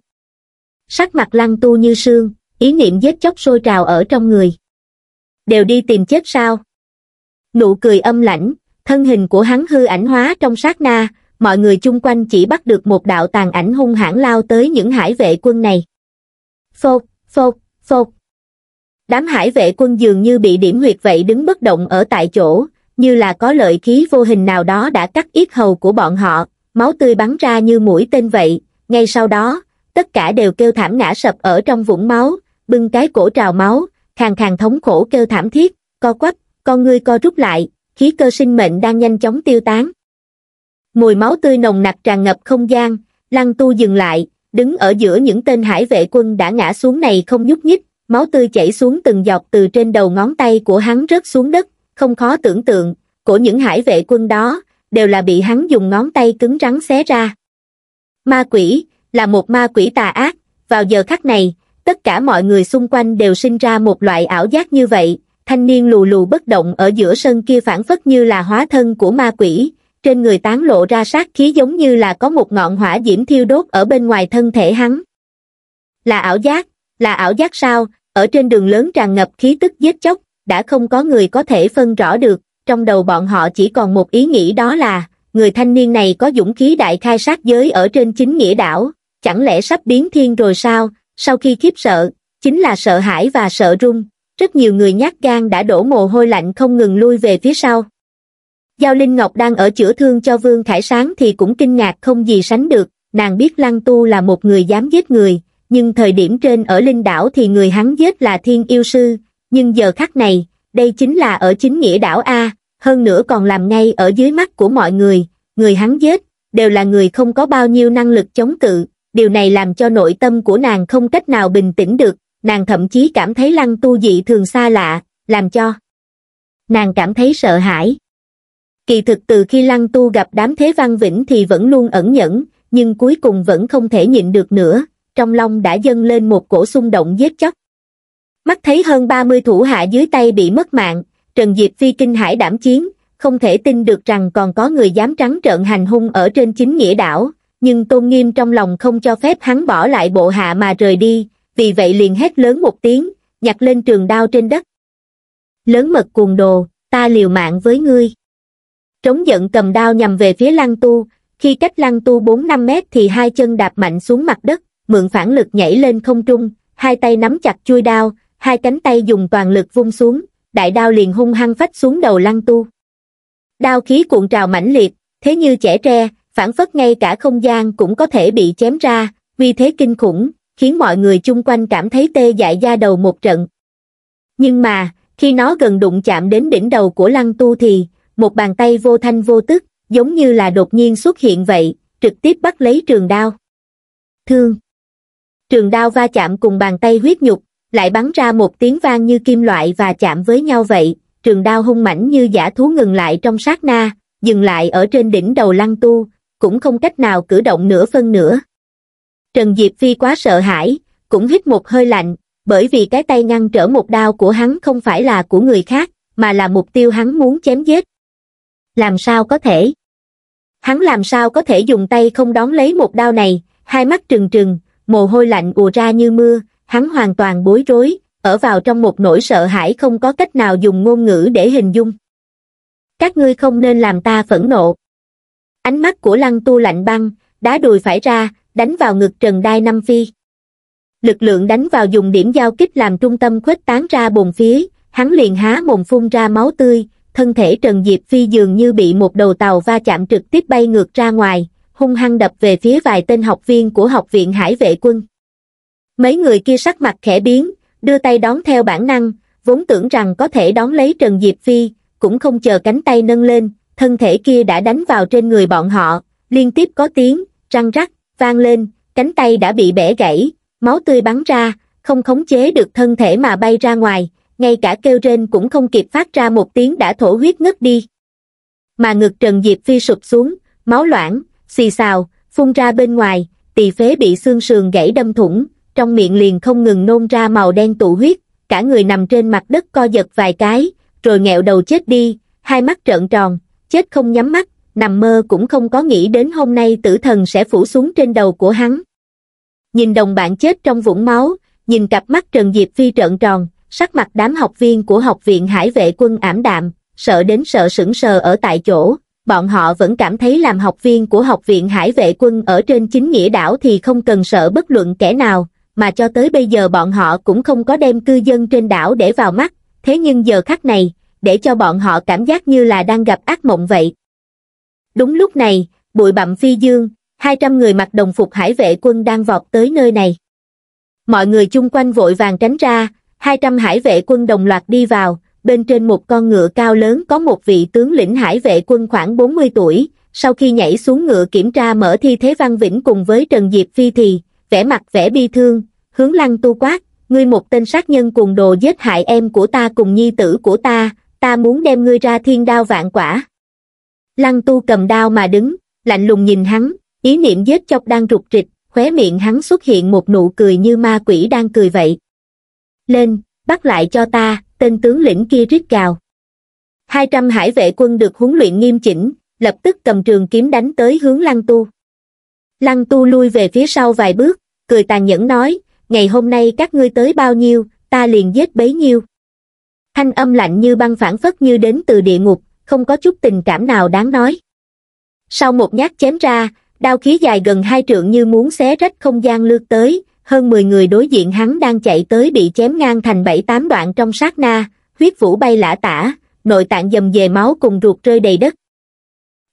sắc mặt lăng tu như sương ý niệm giết chóc sôi trào ở trong người đều đi tìm chết sao nụ cười âm lãnh thân hình của hắn hư ảnh hóa trong sát na mọi người chung quanh chỉ bắt được một đạo tàn ảnh hung hãn lao tới những hải vệ quân này. Phột, phột, phột. Đám hải vệ quân dường như bị điểm huyệt vậy đứng bất động ở tại chỗ, như là có lợi khí vô hình nào đó đã cắt yết hầu của bọn họ, máu tươi bắn ra như mũi tên vậy, ngay sau đó, tất cả đều kêu thảm ngã sập ở trong vũng máu, bưng cái cổ trào máu, khàn khàn thống khổ kêu thảm thiết, co quắp, con ngươi co rút lại, khí cơ sinh mệnh đang nhanh chóng tiêu tán, mùi máu tươi nồng nặc tràn ngập không gian lăng tu dừng lại đứng ở giữa những tên hải vệ quân đã ngã xuống này không nhúc nhích máu tươi chảy xuống từng dọc từ trên đầu ngón tay của hắn rớt xuống đất không khó tưởng tượng của những hải vệ quân đó đều là bị hắn dùng ngón tay cứng rắn xé ra ma quỷ là một ma quỷ tà ác vào giờ khắc này tất cả mọi người xung quanh đều sinh ra một loại ảo giác như vậy thanh niên lù lù bất động ở giữa sân kia phản phất như là hóa thân của ma quỷ trên người tán lộ ra sát khí giống như là có một ngọn hỏa diễm thiêu đốt ở bên ngoài thân thể hắn. Là ảo giác, là ảo giác sao, ở trên đường lớn tràn ngập khí tức giết chóc, đã không có người có thể phân rõ được, trong đầu bọn họ chỉ còn một ý nghĩ đó là, người thanh niên này có dũng khí đại khai sát giới ở trên chính nghĩa đảo, chẳng lẽ sắp biến thiên rồi sao, sau khi khiếp sợ, chính là sợ hãi và sợ run, rất nhiều người nhát gan đã đổ mồ hôi lạnh không ngừng lui về phía sau. Giao Linh Ngọc đang ở chữa thương cho Vương Khải Sáng thì cũng kinh ngạc không gì sánh được, nàng biết Lăng Tu là một người dám giết người, nhưng thời điểm trên ở Linh Đảo thì người hắn giết là Thiên Yêu Sư, nhưng giờ khắc này, đây chính là ở chính nghĩa đảo A, hơn nữa còn làm ngay ở dưới mắt của mọi người, người hắn giết, đều là người không có bao nhiêu năng lực chống cự, điều này làm cho nội tâm của nàng không cách nào bình tĩnh được, nàng thậm chí cảm thấy Lăng Tu dị thường xa lạ, làm cho nàng cảm thấy sợ hãi kỳ thực từ khi lăng tu gặp đám thế văn vĩnh thì vẫn luôn ẩn nhẫn nhưng cuối cùng vẫn không thể nhịn được nữa trong lòng đã dâng lên một cổ xung động giết chóc mắt thấy hơn ba mươi thủ hạ dưới tay bị mất mạng trần diệp phi kinh hải đảm chiến không thể tin được rằng còn có người dám trắng trợn hành hung ở trên chính nghĩa đảo nhưng tôn nghiêm trong lòng không cho phép hắn bỏ lại bộ hạ mà rời đi vì vậy liền hét lớn một tiếng nhặt lên trường đao trên đất lớn mật cuồng đồ ta liều mạng với ngươi trống giận cầm đao nhằm về phía lăng tu, khi cách lăng tu 4-5 mét thì hai chân đạp mạnh xuống mặt đất, mượn phản lực nhảy lên không trung, hai tay nắm chặt chui đao, hai cánh tay dùng toàn lực vung xuống, đại đao liền hung hăng phách xuống đầu lăng tu. Đao khí cuộn trào mãnh liệt, thế như trẻ tre, phản phất ngay cả không gian cũng có thể bị chém ra, vì thế kinh khủng, khiến mọi người chung quanh cảm thấy tê dại da đầu một trận. Nhưng mà, khi nó gần đụng chạm đến đỉnh đầu của lăng tu thì, một bàn tay vô thanh vô tức, giống như là đột nhiên xuất hiện vậy, trực tiếp bắt lấy trường đao. Thương. Trường đao va chạm cùng bàn tay huyết nhục, lại bắn ra một tiếng vang như kim loại và chạm với nhau vậy, trường đao hung mãnh như giả thú ngừng lại trong sát na, dừng lại ở trên đỉnh đầu lăng tu, cũng không cách nào cử động nửa phân nữa. Trần Diệp Phi quá sợ hãi, cũng hít một hơi lạnh, bởi vì cái tay ngăn trở một đao của hắn không phải là của người khác, mà là mục tiêu hắn muốn chém giết, làm sao có thể? Hắn làm sao có thể dùng tay không đón lấy một đao này, hai mắt trừng trừng, mồ hôi lạnh ùa ra như mưa, hắn hoàn toàn bối rối, ở vào trong một nỗi sợ hãi không có cách nào dùng ngôn ngữ để hình dung. Các ngươi không nên làm ta phẫn nộ. Ánh mắt của lăng tu lạnh băng, đá đùi phải ra, đánh vào ngực Trần Đai Năm Phi. Lực lượng đánh vào dùng điểm giao kích làm trung tâm khuếch tán ra bồn phía, hắn liền há mồm phun ra máu tươi, thân thể Trần Diệp Phi dường như bị một đầu tàu va chạm trực tiếp bay ngược ra ngoài, hung hăng đập về phía vài tên học viên của Học viện Hải vệ quân. Mấy người kia sắc mặt khẽ biến, đưa tay đón theo bản năng, vốn tưởng rằng có thể đón lấy Trần Diệp Phi, cũng không chờ cánh tay nâng lên, thân thể kia đã đánh vào trên người bọn họ, liên tiếp có tiếng, răng rắc, vang lên, cánh tay đã bị bẻ gãy, máu tươi bắn ra, không khống chế được thân thể mà bay ra ngoài, ngay cả kêu rên cũng không kịp phát ra một tiếng đã thổ huyết ngất đi. Mà ngực Trần Diệp Phi sụp xuống, máu loãng, xì xào, phun ra bên ngoài, tỳ phế bị xương sườn gãy đâm thủng, trong miệng liền không ngừng nôn ra màu đen tụ huyết, cả người nằm trên mặt đất co giật vài cái, rồi nghẹo đầu chết đi, hai mắt trợn tròn, chết không nhắm mắt, nằm mơ cũng không có nghĩ đến hôm nay tử thần sẽ phủ xuống trên đầu của hắn. Nhìn đồng bạn chết trong vũng máu, nhìn cặp mắt Trần Diệp Phi trợn tròn, sắc mặt đám học viên của học viện hải vệ quân ảm đạm, sợ đến sợ sững sờ ở tại chỗ, bọn họ vẫn cảm thấy làm học viên của học viện hải vệ quân ở trên chính nghĩa đảo thì không cần sợ bất luận kẻ nào, mà cho tới bây giờ bọn họ cũng không có đem cư dân trên đảo để vào mắt, thế nhưng giờ khắc này, để cho bọn họ cảm giác như là đang gặp ác mộng vậy. Đúng lúc này, bụi bặm phi dương, 200 người mặc đồng phục hải vệ quân đang vọt tới nơi này. Mọi người chung quanh vội vàng tránh ra, hai trăm hải vệ quân đồng loạt đi vào, bên trên một con ngựa cao lớn có một vị tướng lĩnh hải vệ quân khoảng 40 tuổi, sau khi nhảy xuống ngựa kiểm tra mở thi thế Văn Vĩnh cùng với Trần Diệp Phi thì, vẻ mặt vẻ bi thương, hướng lăng tu quát, ngươi một tên sát nhân cùng đồ giết hại em của ta cùng nhi tử của ta, ta muốn đem ngươi ra thiên đao vạn quả. Lăng tu cầm đao mà đứng, lạnh lùng nhìn hắn, ý niệm giết chóc đang rụt rịch, khóe miệng hắn xuất hiện một nụ cười như ma quỷ đang cười vậy lên bắt lại cho ta tên tướng lĩnh kia rít gào hai trăm hải vệ quân được huấn luyện nghiêm chỉnh lập tức cầm trường kiếm đánh tới hướng lăng tu lăng tu lui về phía sau vài bước cười tàn nhẫn nói ngày hôm nay các ngươi tới bao nhiêu ta liền giết bấy nhiêu thanh âm lạnh như băng phản phất như đến từ địa ngục không có chút tình cảm nào đáng nói sau một nhát chém ra đao khí dài gần hai trượng như muốn xé rách không gian lướt tới hơn mười người đối diện hắn đang chạy tới bị chém ngang thành bảy tám đoạn trong sát na huyết vũ bay lả tả nội tạng dầm về máu cùng ruột rơi đầy đất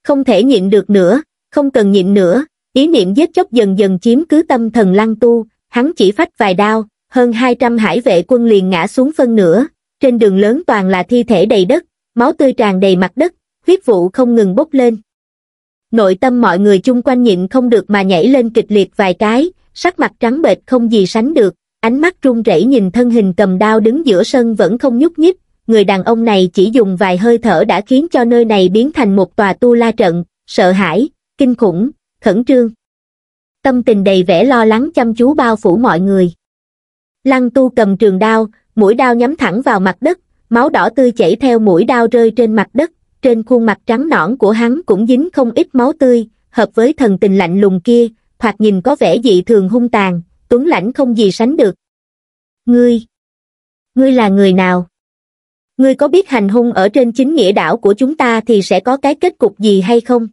không thể nhịn được nữa không cần nhịn nữa ý niệm giết chóc dần dần chiếm cứ tâm thần lăng tu hắn chỉ phách vài đao hơn hai trăm hải vệ quân liền ngã xuống phân nửa trên đường lớn toàn là thi thể đầy đất máu tươi tràn đầy mặt đất huyết vũ không ngừng bốc lên nội tâm mọi người chung quanh nhịn không được mà nhảy lên kịch liệt vài cái sắc mặt trắng bệch không gì sánh được ánh mắt run rẩy nhìn thân hình cầm đao đứng giữa sân vẫn không nhúc nhích người đàn ông này chỉ dùng vài hơi thở đã khiến cho nơi này biến thành một tòa tu la trận sợ hãi kinh khủng khẩn trương tâm tình đầy vẻ lo lắng chăm chú bao phủ mọi người lăng tu cầm trường đao mũi đao nhắm thẳng vào mặt đất máu đỏ tươi chảy theo mũi đao rơi trên mặt đất trên khuôn mặt trắng nõn của hắn cũng dính không ít máu tươi hợp với thần tình lạnh lùng kia thoạt nhìn có vẻ dị thường hung tàn, tuấn lãnh không gì sánh được. Ngươi! Ngươi là người nào? Ngươi có biết hành hung ở trên chính nghĩa đảo của chúng ta thì sẽ có cái kết cục gì hay không?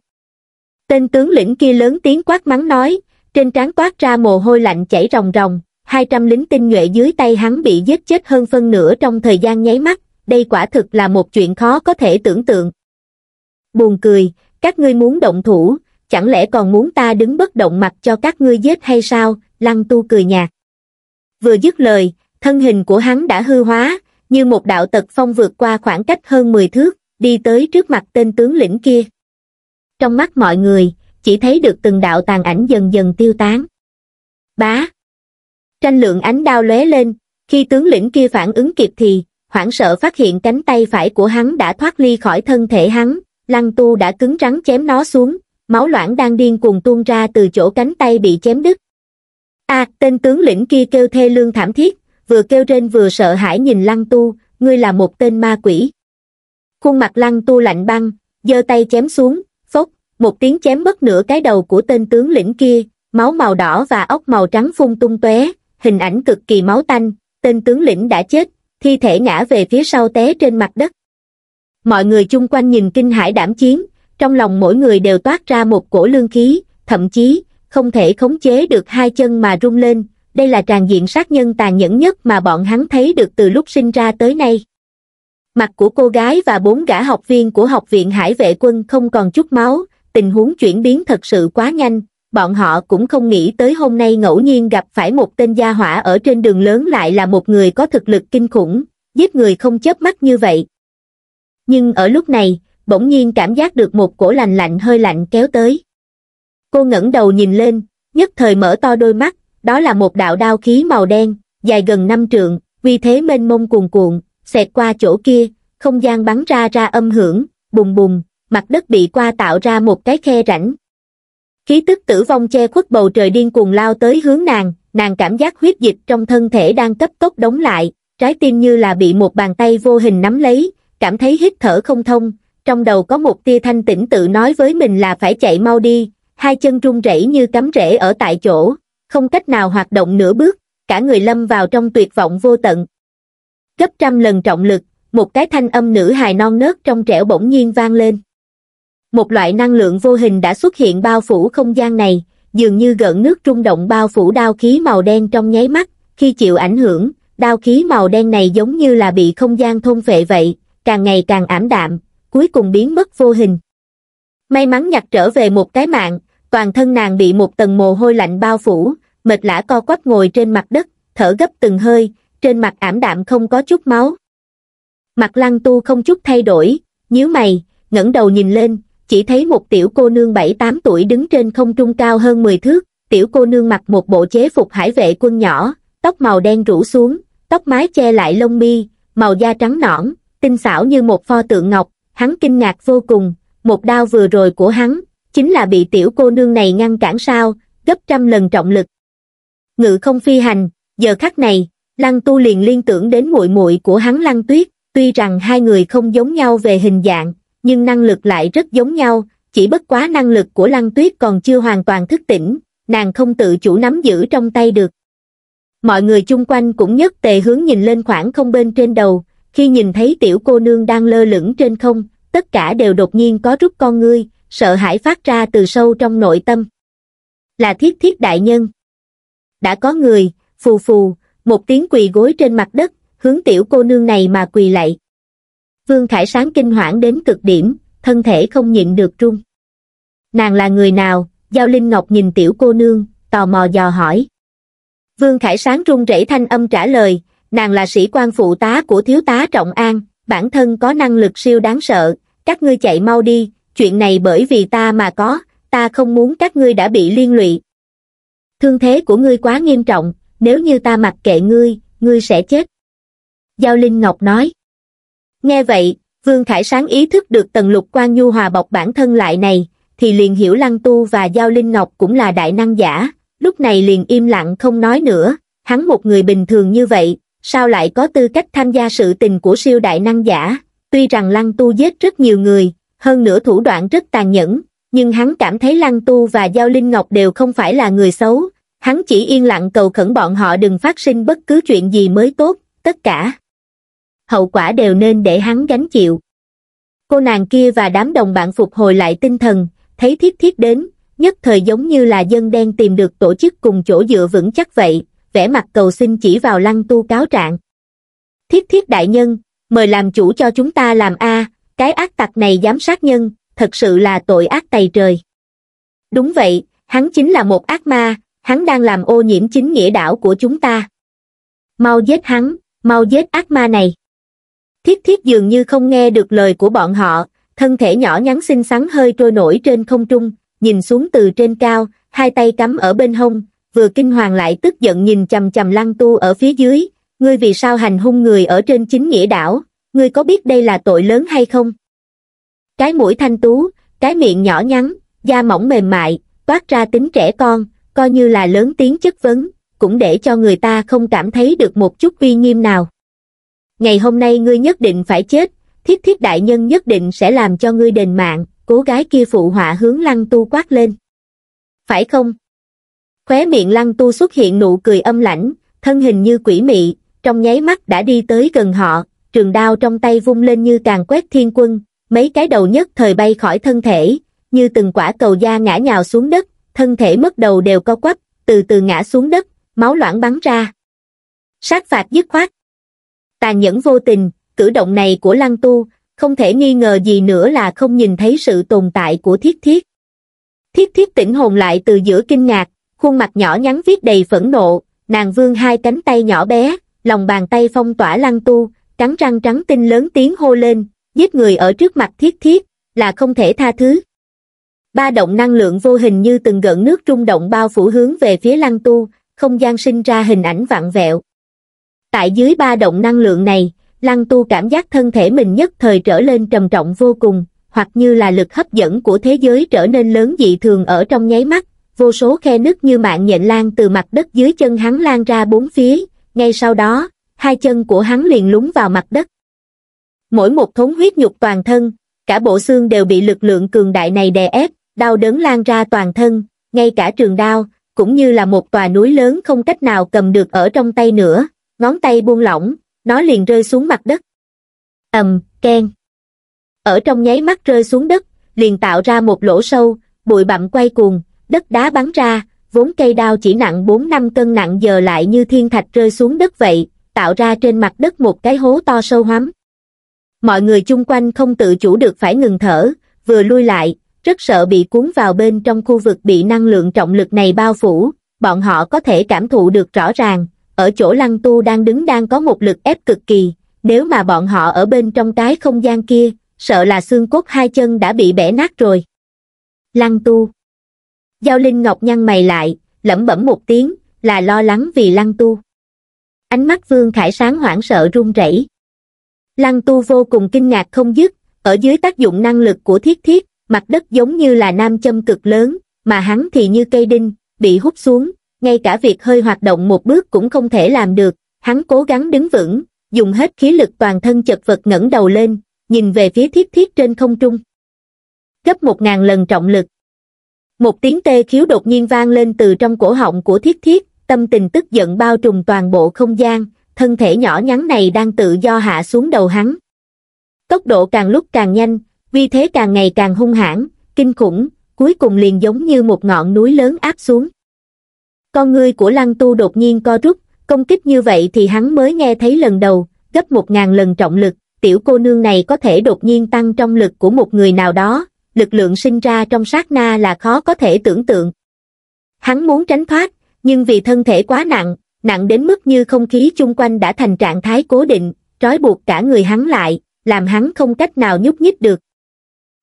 Tên tướng lĩnh kia lớn tiếng quát mắng nói, trên trán toát ra mồ hôi lạnh chảy ròng ròng, hai trăm lính tinh nhuệ dưới tay hắn bị giết chết hơn phân nửa trong thời gian nháy mắt, đây quả thực là một chuyện khó có thể tưởng tượng. Buồn cười, các ngươi muốn động thủ, chẳng lẽ còn muốn ta đứng bất động mặt cho các ngươi giết hay sao lăng tu cười nhạt vừa dứt lời thân hình của hắn đã hư hóa như một đạo tật phong vượt qua khoảng cách hơn mười thước đi tới trước mặt tên tướng lĩnh kia trong mắt mọi người chỉ thấy được từng đạo tàn ảnh dần dần tiêu tán bá tranh lượng ánh đao lóe lên khi tướng lĩnh kia phản ứng kịp thì hoảng sợ phát hiện cánh tay phải của hắn đã thoát ly khỏi thân thể hắn lăng tu đã cứng rắn chém nó xuống máu loãng đang điên cuồng tuôn ra từ chỗ cánh tay bị chém đứt. A, à, tên tướng lĩnh kia kêu thê lương thảm thiết, vừa kêu rên vừa sợ hãi nhìn lăng tu, ngươi là một tên ma quỷ. Khuôn mặt lăng tu lạnh băng, giơ tay chém xuống, phốc, một tiếng chém mất nửa cái đầu của tên tướng lĩnh kia, máu màu đỏ và ốc màu trắng phun tung tóe, hình ảnh cực kỳ máu tanh, tên tướng lĩnh đã chết, thi thể ngã về phía sau té trên mặt đất. Mọi người chung quanh nhìn kinh hãi đảm chiến, trong lòng mỗi người đều toát ra một cổ lương khí, thậm chí, không thể khống chế được hai chân mà rung lên, đây là tràn diện sát nhân tàn nhẫn nhất mà bọn hắn thấy được từ lúc sinh ra tới nay. Mặt của cô gái và bốn gã học viên của Học viện Hải vệ quân không còn chút máu, tình huống chuyển biến thật sự quá nhanh, bọn họ cũng không nghĩ tới hôm nay ngẫu nhiên gặp phải một tên gia hỏa ở trên đường lớn lại là một người có thực lực kinh khủng, giết người không chớp mắt như vậy. Nhưng ở lúc này, bỗng nhiên cảm giác được một cổ lành lạnh hơi lạnh kéo tới. Cô ngẩng đầu nhìn lên, nhất thời mở to đôi mắt, đó là một đạo đao khí màu đen, dài gần năm trượng, vì thế mênh mông cuồn cuộn, xẹt qua chỗ kia, không gian bắn ra ra âm hưởng, bùng bùng, mặt đất bị qua tạo ra một cái khe rãnh. Khí tức tử vong che khuất bầu trời điên cuồng lao tới hướng nàng, nàng cảm giác huyết dịch trong thân thể đang cấp tốc đóng lại, trái tim như là bị một bàn tay vô hình nắm lấy, cảm thấy hít thở không thông, trong đầu có một tia thanh tĩnh tự nói với mình là phải chạy mau đi hai chân run rẩy như cắm rễ ở tại chỗ không cách nào hoạt động nửa bước cả người lâm vào trong tuyệt vọng vô tận gấp trăm lần trọng lực một cái thanh âm nữ hài non nớt trong trẻo bỗng nhiên vang lên một loại năng lượng vô hình đã xuất hiện bao phủ không gian này dường như gợn nước trung động bao phủ đao khí màu đen trong nháy mắt khi chịu ảnh hưởng đao khí màu đen này giống như là bị không gian thôn phệ vậy càng ngày càng ảm đạm cuối cùng biến mất vô hình. May mắn nhặt trở về một cái mạng, toàn thân nàng bị một tầng mồ hôi lạnh bao phủ, mệt lã co quắp ngồi trên mặt đất, thở gấp từng hơi, trên mặt ảm đạm không có chút máu. Mặt lăng tu không chút thay đổi, nhíu mày, ngẩng đầu nhìn lên, chỉ thấy một tiểu cô nương 7-8 tuổi đứng trên không trung cao hơn 10 thước, tiểu cô nương mặc một bộ chế phục hải vệ quân nhỏ, tóc màu đen rủ xuống, tóc mái che lại lông mi, màu da trắng nõn, tinh xảo như một pho tượng ngọc, hắn kinh ngạc vô cùng một đao vừa rồi của hắn chính là bị tiểu cô nương này ngăn cản sao gấp trăm lần trọng lực ngự không phi hành giờ khắc này lăng tu liền liên tưởng đến muội muội của hắn lăng tuyết tuy rằng hai người không giống nhau về hình dạng nhưng năng lực lại rất giống nhau chỉ bất quá năng lực của lăng tuyết còn chưa hoàn toàn thức tỉnh nàng không tự chủ nắm giữ trong tay được mọi người chung quanh cũng nhất tề hướng nhìn lên khoảng không bên trên đầu khi nhìn thấy tiểu cô nương đang lơ lửng trên không, tất cả đều đột nhiên có rút con ngươi, sợ hãi phát ra từ sâu trong nội tâm. Là thiết thiết đại nhân. Đã có người, phù phù, một tiếng quỳ gối trên mặt đất, hướng tiểu cô nương này mà quỳ lại. Vương Khải Sáng kinh hoảng đến cực điểm, thân thể không nhịn được run. Nàng là người nào? Giao Linh Ngọc nhìn tiểu cô nương, tò mò dò hỏi. Vương Khải Sáng run rẩy thanh âm trả lời, nàng là sĩ quan phụ tá của thiếu tá Trọng An, bản thân có năng lực siêu đáng sợ, các ngươi chạy mau đi, chuyện này bởi vì ta mà có, ta không muốn các ngươi đã bị liên lụy. Thương thế của ngươi quá nghiêm trọng, nếu như ta mặc kệ ngươi, ngươi sẽ chết. Giao Linh Ngọc nói. Nghe vậy, Vương Khải Sáng ý thức được tần lục quan nhu hòa bọc bản thân lại này, thì liền hiểu Lăng Tu và Giao Linh Ngọc cũng là đại năng giả, lúc này liền im lặng không nói nữa, hắn một người bình thường như vậy, sao lại có tư cách tham gia sự tình của siêu đại năng giả, tuy rằng Lăng Tu giết rất nhiều người, hơn nữa thủ đoạn rất tàn nhẫn, nhưng hắn cảm thấy Lăng Tu và Giao Linh Ngọc đều không phải là người xấu, hắn chỉ yên lặng cầu khẩn bọn họ đừng phát sinh bất cứ chuyện gì mới tốt, tất cả. Hậu quả đều nên để hắn gánh chịu. Cô nàng kia và đám đồng bạn phục hồi lại tinh thần, thấy thiết thiết đến, nhất thời giống như là dân đen tìm được tổ chức cùng chỗ dựa vững chắc vậy, vẻ mặt cầu xin chỉ vào lăng tu cáo trạng. Thiết thiết đại nhân, mời làm chủ cho chúng ta làm A, cái ác tặc này dám sát nhân, thật sự là tội ác tày trời. Đúng vậy, hắn chính là một ác ma, hắn đang làm ô nhiễm chính nghĩa đảo của chúng ta. Mau giết hắn, mau giết ác ma này. Thiết thiết dường như không nghe được lời của bọn họ, thân thể nhỏ nhắn xinh xắn hơi trôi nổi trên không trung, nhìn xuống từ trên cao, hai tay cắm ở bên hông, vừa kinh hoàng lại tức giận nhìn chầm chầm lăng tu ở phía dưới, ngươi vì sao hành hung người ở trên chính nghĩa đảo, ngươi có biết đây là tội lớn hay không? Cái mũi thanh tú, cái miệng nhỏ nhắn, da mỏng mềm mại, toát ra tính trẻ con, coi như là lớn tiếng chất vấn, cũng để cho người ta không cảm thấy được một chút uy nghiêm nào. Ngày hôm nay ngươi nhất định phải chết, thiết thiết đại nhân nhất định sẽ làm cho ngươi đền mạng, cô gái kia phụ họa hướng lăng tu quát lên. Phải không? Khóe miệng lăng tu xuất hiện nụ cười âm lãnh, thân hình như quỷ mị, trong nháy mắt đã đi tới gần họ, trường đao trong tay vung lên như càng quét thiên quân, mấy cái đầu nhất thời bay khỏi thân thể, như từng quả cầu da ngã nhào xuống đất, thân thể mất đầu đều co quắp, từ từ ngã xuống đất, máu loãng bắn ra. Sát phạt dứt khoát. Tàn nhẫn vô tình, cử động này của lăng tu, không thể nghi ngờ gì nữa là không nhìn thấy sự tồn tại của thiết thiết. Thiết thiết tỉnh hồn lại từ giữa kinh ngạc, Khuôn mặt nhỏ nhắn viết đầy phẫn nộ, nàng vương hai cánh tay nhỏ bé, lòng bàn tay phong tỏa lăng tu, cắn răng trắng tinh lớn tiếng hô lên, giết người ở trước mặt thiết thiết, là không thể tha thứ. Ba động năng lượng vô hình như từng gợn nước trung động bao phủ hướng về phía lăng tu, không gian sinh ra hình ảnh vặn vẹo. Tại dưới ba động năng lượng này, lăng tu cảm giác thân thể mình nhất thời trở lên trầm trọng vô cùng, hoặc như là lực hấp dẫn của thế giới trở nên lớn dị thường ở trong nháy mắt, vô số khe nứt như mạng nhện lan từ mặt đất dưới chân hắn lan ra bốn phía, ngay sau đó, hai chân của hắn liền lún vào mặt đất. Mỗi một thốn huyết nhục toàn thân, cả bộ xương đều bị lực lượng cường đại này đè ép, đau đớn lan ra toàn thân, ngay cả trường đao, cũng như là một tòa núi lớn không cách nào cầm được ở trong tay nữa, ngón tay buông lỏng, nó liền rơi xuống mặt đất. ầm, keng. Ở trong nháy mắt rơi xuống đất, liền tạo ra một lỗ sâu, bụi bặm quay cuồng, đất đá bắn ra, vốn cây đao chỉ nặng 4 năm cân nặng giờ lại như thiên thạch rơi xuống đất vậy, tạo ra trên mặt đất một cái hố to sâu hoắm. Mọi người chung quanh không tự chủ được phải ngừng thở, vừa lui lại, rất sợ bị cuốn vào bên trong khu vực bị năng lượng trọng lực này bao phủ, bọn họ có thể cảm thụ được rõ ràng, ở chỗ lăng tu đang đứng đang có một lực ép cực kỳ, nếu mà bọn họ ở bên trong cái không gian kia, sợ là xương cốt hai chân đã bị bẻ nát rồi. Lăng tu Giao Linh Ngọc nhăn mày lại, lẩm bẩm một tiếng, là lo lắng vì Lăng Tu. Ánh mắt Vương Khải Sáng hoảng sợ run rẩy. Lăng Tu vô cùng kinh ngạc không dứt, ở dưới tác dụng năng lực của thiết thiết, mặt đất giống như là nam châm cực lớn, mà hắn thì như cây đinh, bị hút xuống, ngay cả việc hơi hoạt động một bước cũng không thể làm được, hắn cố gắng đứng vững, dùng hết khí lực toàn thân chật vật ngẩng đầu lên, nhìn về phía thiết thiết trên không trung. Gấp một ngàn lần trọng lực, một tiếng tê khiếu đột nhiên vang lên từ trong cổ họng của thiết thiết tâm tình tức giận bao trùm toàn bộ không gian thân thể nhỏ nhắn này đang tự do hạ xuống đầu hắn tốc độ càng lúc càng nhanh vì thế càng ngày càng hung hãn kinh khủng cuối cùng liền giống như một ngọn núi lớn áp xuống con người của lăng tu đột nhiên co rút công kích như vậy thì hắn mới nghe thấy lần đầu gấp một ngàn lần trọng lực tiểu cô nương này có thể đột nhiên tăng trong lực của một người nào đó lực lượng sinh ra trong sát na là khó có thể tưởng tượng. Hắn muốn tránh thoát, nhưng vì thân thể quá nặng, nặng đến mức như không khí chung quanh đã thành trạng thái cố định, trói buộc cả người hắn lại, làm hắn không cách nào nhúc nhích được.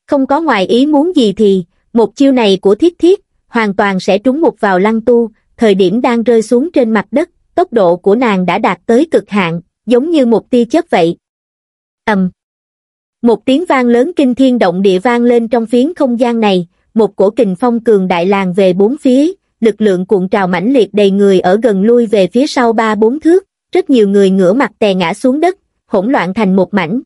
Không có ngoài ý muốn gì thì, một chiêu này của thiết thiết, hoàn toàn sẽ trúng mục vào lăng tu, thời điểm đang rơi xuống trên mặt đất, tốc độ của nàng đã đạt tới cực hạn, giống như một tia chớp vậy. ầm, um, một tiếng vang lớn kinh thiên động địa vang lên trong phiến không gian này một cổ kình phong cường đại làng về bốn phía lực lượng cuộn trào mãnh liệt đầy người ở gần lui về phía sau ba bốn thước rất nhiều người ngửa mặt tè ngã xuống đất hỗn loạn thành một mảnh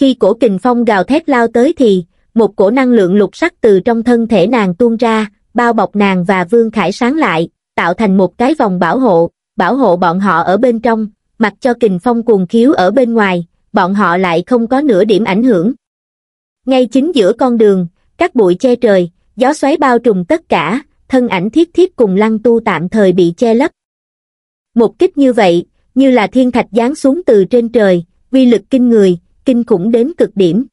khi cổ kình phong gào thét lao tới thì một cổ năng lượng lục sắc từ trong thân thể nàng tuôn ra bao bọc nàng và vương khải sáng lại tạo thành một cái vòng bảo hộ bảo hộ bọn họ ở bên trong mặc cho kình phong cuồng khiếu ở bên ngoài bọn họ lại không có nửa điểm ảnh hưởng. Ngay chính giữa con đường, các bụi che trời, gió xoáy bao trùm tất cả, thân ảnh thiết thiết cùng lăng tu tạm thời bị che lấp. Một kích như vậy, như là thiên thạch giáng xuống từ trên trời, uy lực kinh người, kinh khủng đến cực điểm.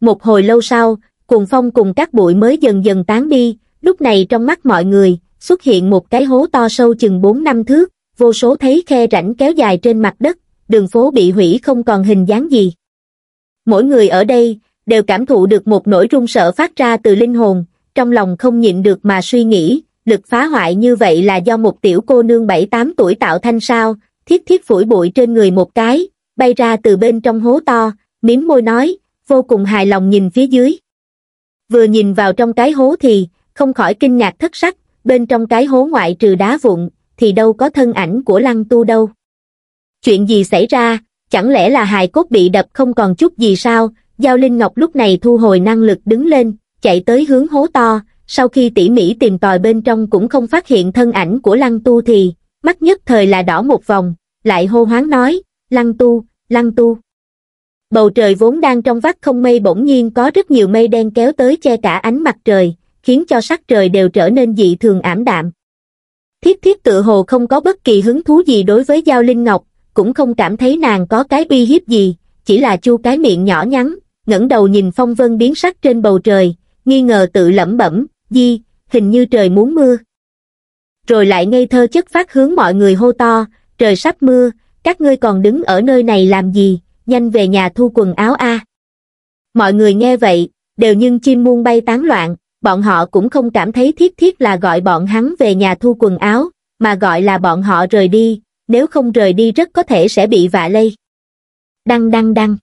Một hồi lâu sau, cuồng phong cùng các bụi mới dần dần tán đi, lúc này trong mắt mọi người, xuất hiện một cái hố to sâu chừng 4 năm thước, vô số thấy khe rãnh kéo dài trên mặt đất, đường phố bị hủy không còn hình dáng gì. Mỗi người ở đây đều cảm thụ được một nỗi run sợ phát ra từ linh hồn, trong lòng không nhịn được mà suy nghĩ, lực phá hoại như vậy là do một tiểu cô nương 7-8 tuổi tạo thanh sao, thiết thiết phủi bụi trên người một cái, bay ra từ bên trong hố to, miếm môi nói, vô cùng hài lòng nhìn phía dưới. Vừa nhìn vào trong cái hố thì, không khỏi kinh ngạc thất sắc, bên trong cái hố ngoại trừ đá vụn, thì đâu có thân ảnh của lăng tu đâu chuyện gì xảy ra, chẳng lẽ là hài cốt bị đập không còn chút gì sao, Giao Linh Ngọc lúc này thu hồi năng lực đứng lên, chạy tới hướng hố to, sau khi tỉ mỉ tìm tòi bên trong cũng không phát hiện thân ảnh của Lăng Tu thì, mắt nhất thời là đỏ một vòng, lại hô hoáng nói, Lăng Tu, Lăng Tu. Bầu trời vốn đang trong vắt không mây bỗng nhiên có rất nhiều mây đen kéo tới che cả ánh mặt trời, khiến cho sắc trời đều trở nên dị thường ảm đạm. Thiết thiết tự hồ không có bất kỳ hứng thú gì đối với Giao Linh Ngọc, cũng không cảm thấy nàng có cái uy hiếp gì, chỉ là chu cái miệng nhỏ nhắn, ngẩng đầu nhìn phong vân biến sắc trên bầu trời, nghi ngờ tự lẩm bẩm, di, hình như trời muốn mưa. Rồi lại ngây thơ chất phát hướng mọi người hô to, trời sắp mưa, các ngươi còn đứng ở nơi này làm gì, nhanh về nhà thu quần áo a. Mọi người nghe vậy, đều nhưng chim muôn bay tán loạn, bọn họ cũng không cảm thấy thiết thiết là gọi bọn hắn về nhà thu quần áo, mà gọi là bọn họ rời đi, nếu không rời đi rất có thể sẽ bị vạ lây. Đăng đăng đăng.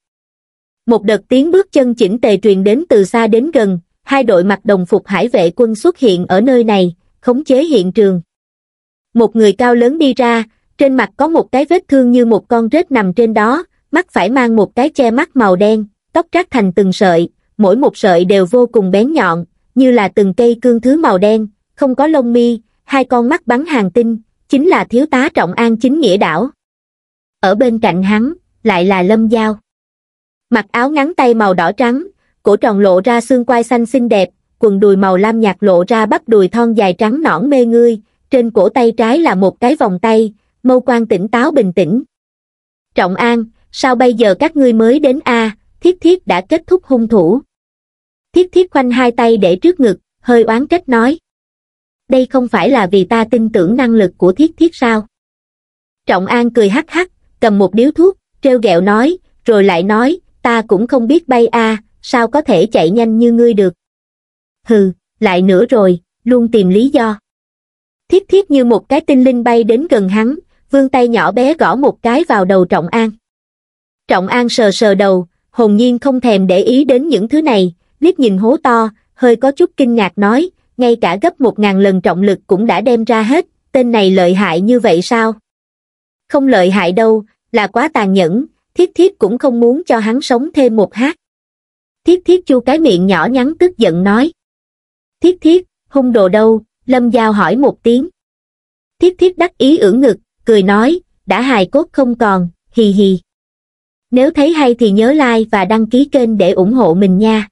Một đợt tiếng bước chân chỉnh tề truyền đến từ xa đến gần, hai đội mặc đồng phục hải vệ quân xuất hiện ở nơi này, khống chế hiện trường. Một người cao lớn đi ra, trên mặt có một cái vết thương như một con rết nằm trên đó, mắt phải mang một cái che mắt màu đen, tóc rác thành từng sợi, mỗi một sợi đều vô cùng bén nhọn, như là từng cây cương thứ màu đen, không có lông mi, hai con mắt bắn hàng tinh, chính là thiếu tá trọng an chính nghĩa đảo ở bên cạnh hắn lại là lâm giao mặc áo ngắn tay màu đỏ trắng cổ tròn lộ ra xương quai xanh xinh đẹp quần đùi màu lam nhạt lộ ra bắp đùi thon dài trắng nõn mê ngươi trên cổ tay trái là một cái vòng tay mâu quan tỉnh táo bình tĩnh trọng an sao bây giờ các ngươi mới đến a thiết thiết đã kết thúc hung thủ thiết thiết khoanh hai tay để trước ngực hơi oán trách nói đây không phải là vì ta tin tưởng năng lực của thiết thiết sao? Trọng An cười hắc hắc, cầm một điếu thuốc, treo gẹo nói, rồi lại nói, ta cũng không biết bay a à, sao có thể chạy nhanh như ngươi được. Hừ, lại nữa rồi, luôn tìm lý do. Thiết thiết như một cái tinh linh bay đến gần hắn, vương tay nhỏ bé gõ một cái vào đầu Trọng An. Trọng An sờ sờ đầu, hồn nhiên không thèm để ý đến những thứ này, liếc nhìn hố to, hơi có chút kinh ngạc nói, ngay cả gấp một ngàn lần trọng lực cũng đã đem ra hết, tên này lợi hại như vậy sao? Không lợi hại đâu, là quá tàn nhẫn, thiết thiết cũng không muốn cho hắn sống thêm một hát. Thiết thiết chu cái miệng nhỏ nhắn tức giận nói. Thiết thiết, hung đồ đâu, lâm giao hỏi một tiếng. Thiết thiết đắc ý ưỡn ngực, cười nói, đã hài cốt không còn, hì hì. Nếu thấy hay thì nhớ like và đăng ký kênh để ủng hộ mình nha.